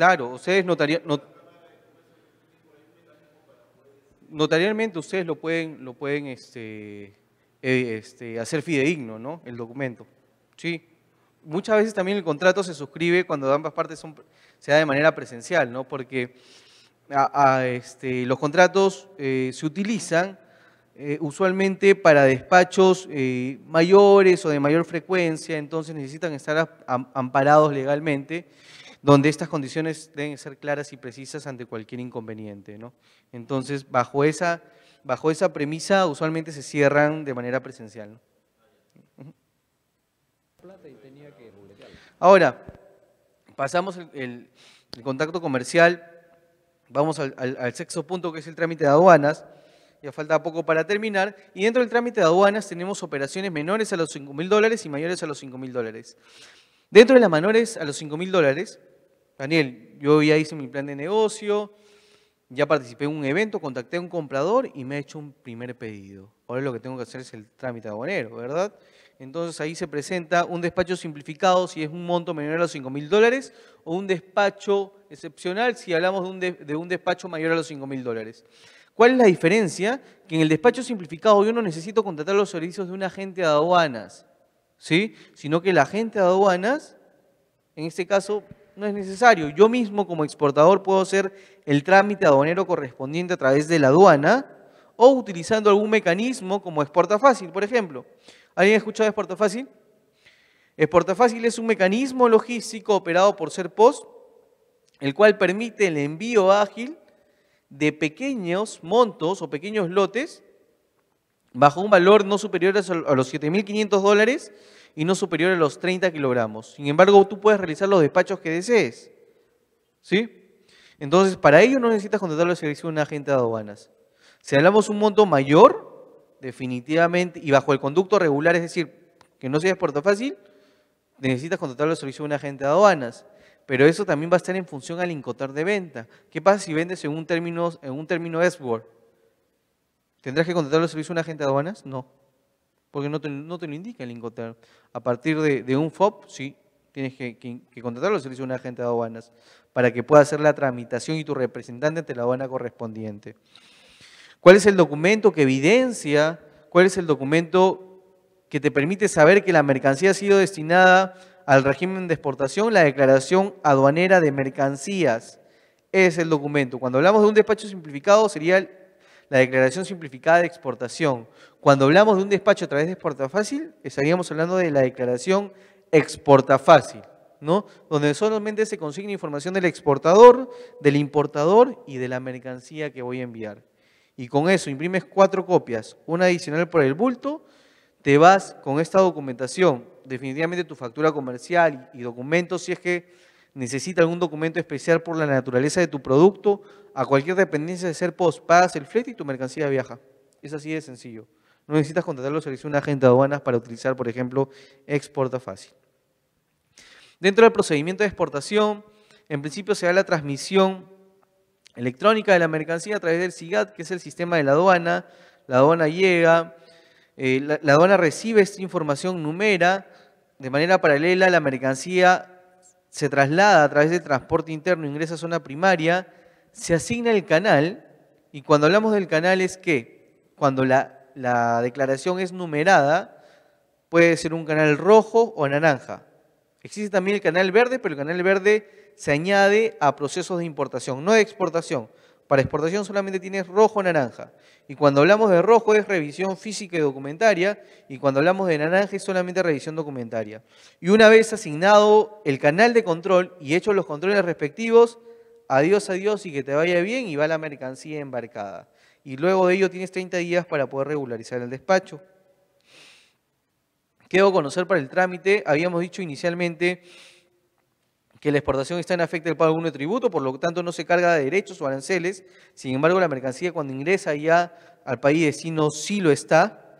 Claro, ustedes notarían... notarialmente ustedes lo pueden, lo pueden este, eh, este, hacer fidedigno, ¿no? El documento. ¿Sí? Muchas veces también el contrato se suscribe cuando ambas partes son, se da de manera presencial, ¿no? Porque a, este, los contratos eh, se utilizan eh, usualmente para despachos mayores o de mayor frecuencia, entonces necesitan estar amparados legalmente donde estas condiciones deben ser claras y precisas ante cualquier inconveniente. ¿no? Entonces, bajo esa, bajo esa premisa, usualmente se cierran de manera presencial. Ahora, pasamos el, contacto comercial, vamos al, al sexto punto que es el trámite de aduanas ya falta poco para terminar. Y dentro del trámite de aduanas tenemos operaciones menores a los 5.000 mil dólares y mayores a los 5.000 mil dólares. Dentro de las menores a los 5.000 mil dólares, Daniel, yo ya hice mi plan de negocio, ya participé en un evento, contacté a un comprador y me ha hecho un primer pedido. Ahora lo que tengo que hacer es el trámite aduanero, ¿verdad? Entonces ahí se presenta un despacho simplificado si es un monto menor a los 5 mil dólares o un despacho excepcional si hablamos de un, despacho mayor a los 5 mil dólares. ¿Cuál es la diferencia? Que en el despacho simplificado yo no necesito contratar los servicios de un agente de aduanas, ¿sí? sino que el agente de aduanas, en este caso, no es necesario. Yo mismo como exportador puedo hacer el trámite aduanero correspondiente a través de la aduana o utilizando algún mecanismo como Exporta Fácil, por ejemplo. ¿Alguien ha escuchado Exporta Fácil? Exporta Fácil es un mecanismo logístico operado por Serpos, el cual permite el envío ágil de pequeños montos o pequeños lotes bajo un valor no superior a los 7.500 dólares y no superior a los 30 kilogramos. Sin embargo, tú puedes realizar los despachos que desees. ¿Sí? Entonces, para ello no necesitas contratar los servicios de un agente de aduanas. Si hablamos un monto mayor, definitivamente, y bajo el conducto regular, es decir, que no sea exporto fácil, necesitas contratar los servicios de un agente de aduanas. Pero eso también va a estar en función al incotar de venta. ¿Qué pasa si vendes en un término, en un término ¿Tendrás que contratar los servicios de un agente de aduanas? No, porque no te, no te lo indica el Incoterm. A partir de, un FOB, sí, tienes que, contratar los servicios de un agente de aduanas para que pueda hacer la tramitación y tu representante ante la aduana correspondiente. ¿Cuál es el documento que evidencia? ¿Cuál es el documento que te permite saber que la mercancía ha sido destinada al régimen de exportación? La declaración aduanera de mercancías es el documento. Cuando hablamos de un despacho simplificado sería la declaración simplificada de exportación. Cuando hablamos de un despacho a través de Exporta Fácil, estaríamos hablando de la declaración fácil ¿no? Donde solamente se consigue información del exportador, del importador y de la mercancía que voy a enviar. Y con eso imprimes cuatro copias, una adicional por el bulto, te vas con esta documentación, definitivamente tu factura comercial y documentos, si es que necesita algún documento especial por la naturaleza de tu producto, a cualquier dependencia de ser post, pagas el flete y tu mercancía viaja. Es así de sencillo. No necesitas contratar los servicios de un agente de aduanas para utilizar, por ejemplo, Exporta Fácil. Dentro del procedimiento de exportación, en principio se da la transmisión electrónica de la mercancía a través del SIGAT, que es el sistema de la aduana. La aduana llega, eh, la, la, aduana recibe esta información numera, de manera paralela la mercancía se traslada a través de transporte interno, ingresa a zona primaria, se asigna el canal, y cuando hablamos del canal es que cuando la, la declaración es numerada, puede ser un canal rojo o naranja. Existe también el canal verde, pero el canal verde se añade a procesos de importación, no de exportación. Para exportación solamente tienes rojo, naranja. Y cuando hablamos de rojo es revisión física y documentaria. Y cuando hablamos de naranja es solamente revisión documentaria. Y una vez asignado el canal de control y hechos los controles respectivos, adiós, adiós y que te vaya bien y va la mercancía embarcada. Y luego de ello tienes 30 días para poder regularizar el despacho. Quedo conocer para el trámite. Habíamos dicho inicialmente que la exportación está en afecta el pago de un tributo, por lo tanto no se carga de derechos o aranceles. Sin embargo, la mercancía cuando ingresa ya al país Sino, sí lo está.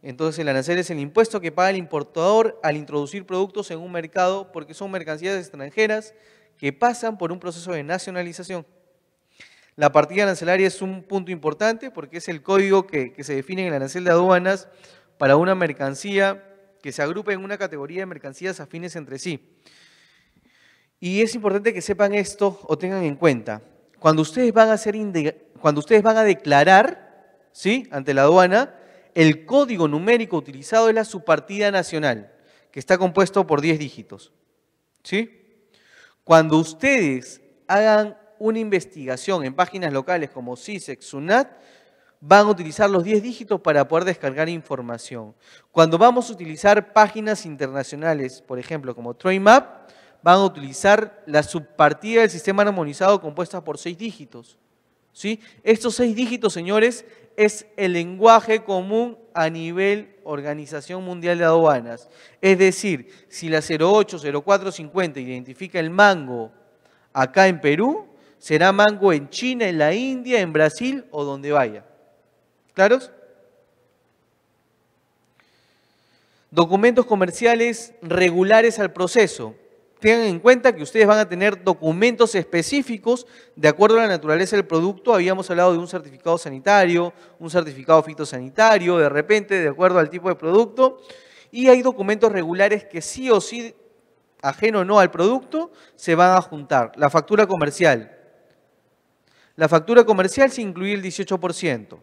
Entonces el arancel es el impuesto que paga el importador al introducir productos en un mercado porque son mercancías extranjeras que pasan por un proceso de nacionalización. La partida arancelaria es un punto importante porque es el código que, que se define en el arancel de aduanas para una mercancía que se agrupa en una categoría de mercancías afines entre sí. Y es importante que sepan esto o tengan en cuenta. Cuando ustedes van a, cuando ustedes van a declarar ¿sí? ante la aduana, el código numérico utilizado es la subpartida nacional, que está compuesto por 10 dígitos. ¿Sí? Cuando ustedes hagan una investigación en páginas locales como CISEC, SUNAT, van a utilizar los 10 dígitos para poder descargar información. Cuando vamos a utilizar páginas internacionales, por ejemplo, como TroyMap, van a utilizar la subpartida del sistema armonizado compuesta por seis dígitos. ¿sí? Estos seis dígitos, señores, es el lenguaje común a nivel Organización Mundial de Aduanas. Es decir, si la 080450 identifica el mango acá en Perú, será mango en China, en la India, en Brasil o donde vaya. ¿Claros? Documentos comerciales regulares al proceso tengan en cuenta que ustedes van a tener documentos específicos de acuerdo a la naturaleza del producto. Habíamos hablado de un certificado sanitario, un certificado fitosanitario, de repente, de acuerdo al tipo de producto. Y hay documentos regulares que sí o sí, ajeno o no al producto, se van a juntar. La factura comercial. La factura comercial se incluye el 18%.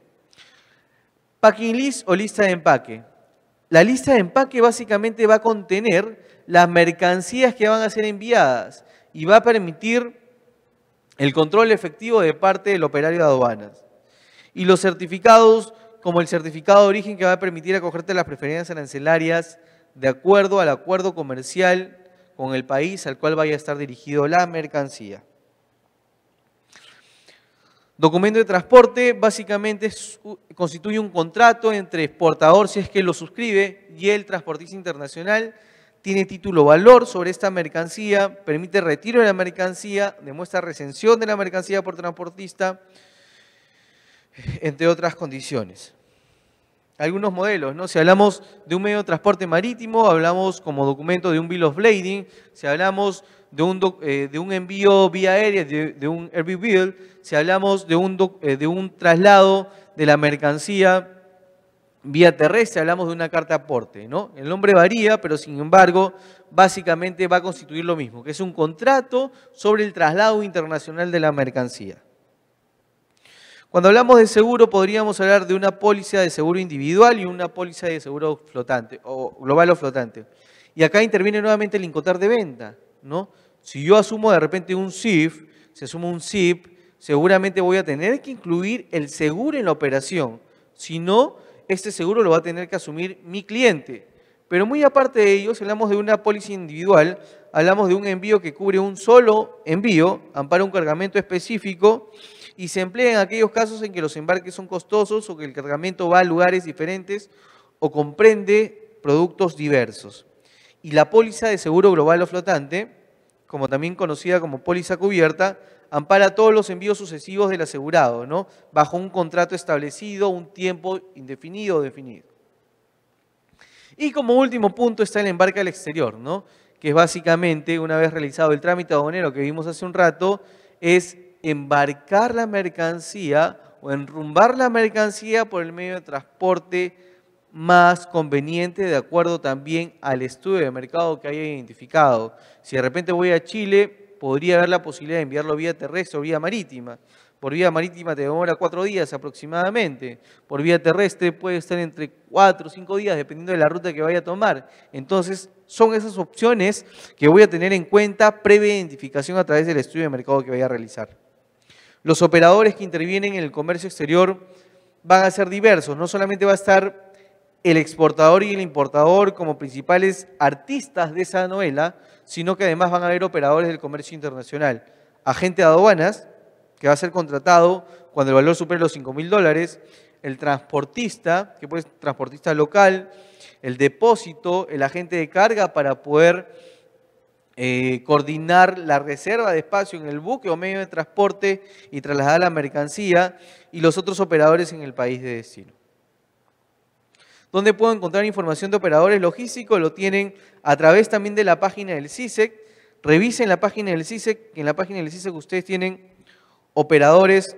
Packing list o lista de empaque. La lista de empaque básicamente va a contener las mercancías que van a ser enviadas y va a permitir el control efectivo de parte del operario de aduanas. Y los certificados, como el certificado de origen que va a permitir acogerte las preferencias arancelarias de acuerdo al acuerdo comercial con el país al cual vaya a estar dirigido la mercancía. Documento de transporte básicamente constituye un contrato entre exportador, si es que lo suscribe, y el transportista internacional, tiene título valor sobre esta mercancía, permite retiro de la mercancía, demuestra recensión de la mercancía por transportista, entre otras condiciones. Algunos modelos, ¿no? Si hablamos de un medio de transporte marítimo, hablamos como documento de un bill of lading, si hablamos de un, eh, envío vía aérea, de, un Airbnb bill, si hablamos de un, eh, de un traslado de la mercancía vía terrestre, hablamos de una carta aporte, ¿no? El nombre varía, pero sin embargo, básicamente va a constituir lo mismo, que es un contrato sobre el traslado internacional de la mercancía. Cuando hablamos de seguro, podríamos hablar de una póliza de seguro individual y una póliza de seguro flotante, o global o flotante. Y acá interviene nuevamente el incotar de venta, ¿no? Si yo asumo de repente un SIF, si asumo un SIP, seguramente voy a tener que incluir el seguro en la operación. Si no, este seguro lo va a tener que asumir mi cliente. Pero muy aparte de ello, si hablamos de una póliza individual, hablamos de un envío que cubre un solo envío, ampara un cargamento específico y se emplea en aquellos casos en que los embarques son costosos o que el cargamento va a lugares diferentes o comprende productos diversos. Y la póliza de seguro global o flotante, como también conocida como póliza cubierta, ampara todos los envíos sucesivos del asegurado, ¿no? Bajo un contrato establecido, un tiempo indefinido o definido. Y como último punto está el embarque al exterior, ¿no? Que es básicamente, una vez realizado el trámite aduanero que vimos hace un rato, es embarcar la mercancía o enrumbar la mercancía por el medio de transporte más conveniente de acuerdo también al estudio de mercado que haya identificado. Si de repente voy a Chile, podría haber la posibilidad de enviarlo vía terrestre o vía marítima. Por vía marítima te demora cuatro días aproximadamente. Por vía terrestre puede estar entre cuatro o cinco días, dependiendo de la ruta que vaya a tomar. Entonces, son esas opciones que voy a tener en cuenta previa identificación a través del estudio de mercado que vaya a realizar. Los operadores que intervienen en el comercio exterior van a ser diversos. No solamente va a estar el exportador y el importador como principales artistas de esa novela, sino que además van a haber operadores del comercio internacional, agente de aduanas, que va a ser contratado cuando el valor supere los 5 mil dólares, el transportista, que puede ser transportista local, el depósito, el agente de carga para poder eh, coordinar la reserva de espacio en el buque o medio de transporte y trasladar la mercancía y los otros operadores en el país de destino. ¿Dónde puedo encontrar información de operadores logísticos? Lo tienen a través también de la página del CISEC. E Revisen la página del CISEC, e que en la página del CISEC e ustedes tienen operadores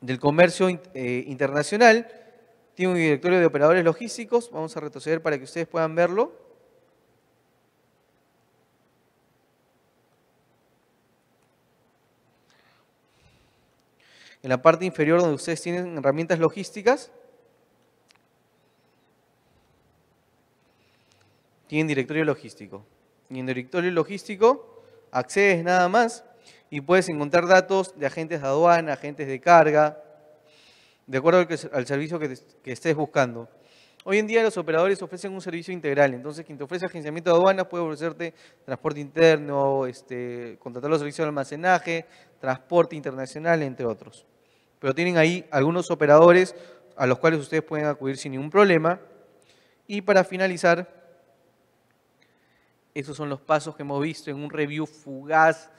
del comercio eh, internacional. Tiene un directorio de operadores logísticos. Vamos a retroceder para que ustedes puedan verlo. En la parte inferior donde ustedes tienen herramientas logísticas, tienen directorio logístico. Y en directorio logístico accedes nada más y puedes encontrar datos de agentes de aduana, agentes de carga, de acuerdo al, servicio que, estés buscando. Hoy en día los operadores ofrecen un servicio integral, entonces quien te ofrece agenciamiento de aduanas puede ofrecerte transporte interno, este, contratar los servicios de almacenaje, transporte internacional, entre otros. Pero tienen ahí algunos operadores a los cuales ustedes pueden acudir sin ningún problema. Y para finalizar, esos son los pasos que hemos visto en un review fugaz,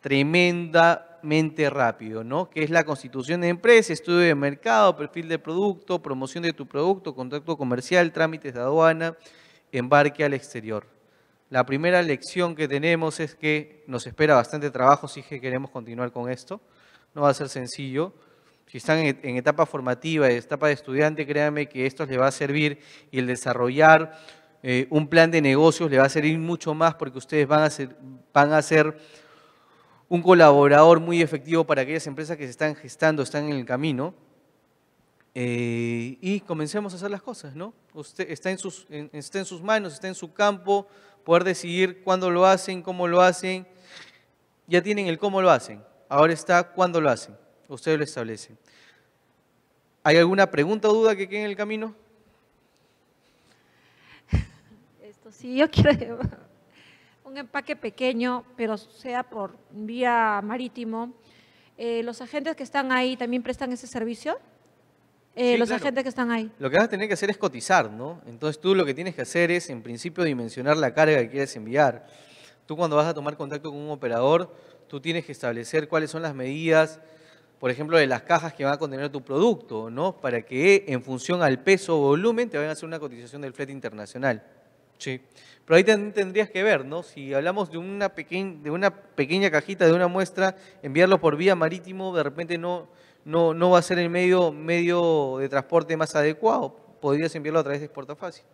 tremendamente rápido, ¿no? Que es la constitución de empresa, estudio de mercado, perfil de producto, promoción de tu producto, contacto comercial, trámites de aduana, embarque al exterior. La primera lección que tenemos es que nos espera bastante trabajo si que queremos continuar con esto. No va a ser sencillo. Si están en etapa formativa, en etapa de estudiante, créanme que esto les va a servir y el desarrollar eh, un plan de negocios le va a servir mucho más porque ustedes van a, ser, van a ser un colaborador muy efectivo para aquellas empresas que se están gestando, están en el camino. Eh, y comencemos a hacer las cosas, ¿no? Usted está en, sus, está en sus manos, está en su campo, poder decidir cuándo lo hacen, cómo lo hacen. Ya tienen el cómo lo hacen, ahora está cuándo lo hacen, ustedes lo establecen. ¿Hay alguna pregunta o duda que quede en el camino? si yo quiero un empaque pequeño, pero sea por vía marítimo, eh, los agentes que están ahí también prestan ese servicio. Eh, los agentes que están ahí. Lo que vas a tener que hacer es cotizar, ¿no? Entonces tú lo que tienes que hacer es, en principio, dimensionar la carga que quieres enviar. Tú cuando vas a tomar contacto con un operador, tú tienes que establecer cuáles son las medidas, por ejemplo, de las cajas que van a contener tu producto, ¿no? Para que en función al peso o volumen te vayan a hacer una cotización del flete internacional. Sí. Pero ahí tendrías que ver, ¿no? Si hablamos de una, de una pequeña cajita, de una muestra, enviarlo por vía marítimo, de repente no, no, va a ser el medio, medio de transporte más adecuado. Podrías enviarlo a través de Fácil.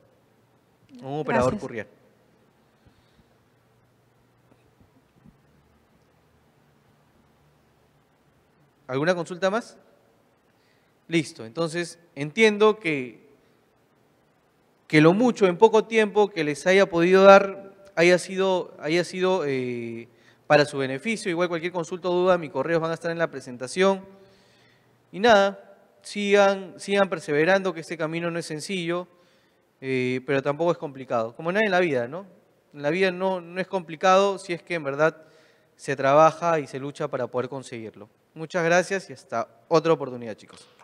Un operador Gracias. ¿Alguna consulta más? Listo. Entonces, entiendo que que lo mucho en poco tiempo que les haya podido dar haya sido, haya sido eh, para su beneficio. Igual cualquier consulta o duda, mis correos van a estar en la presentación. Y nada, sigan, perseverando, que este camino no es sencillo, eh, pero tampoco es complicado. Como nada en la vida, ¿no? En la vida no, no es complicado si es que en verdad se trabaja y se lucha para poder conseguirlo. Muchas gracias y hasta otra oportunidad, chicos.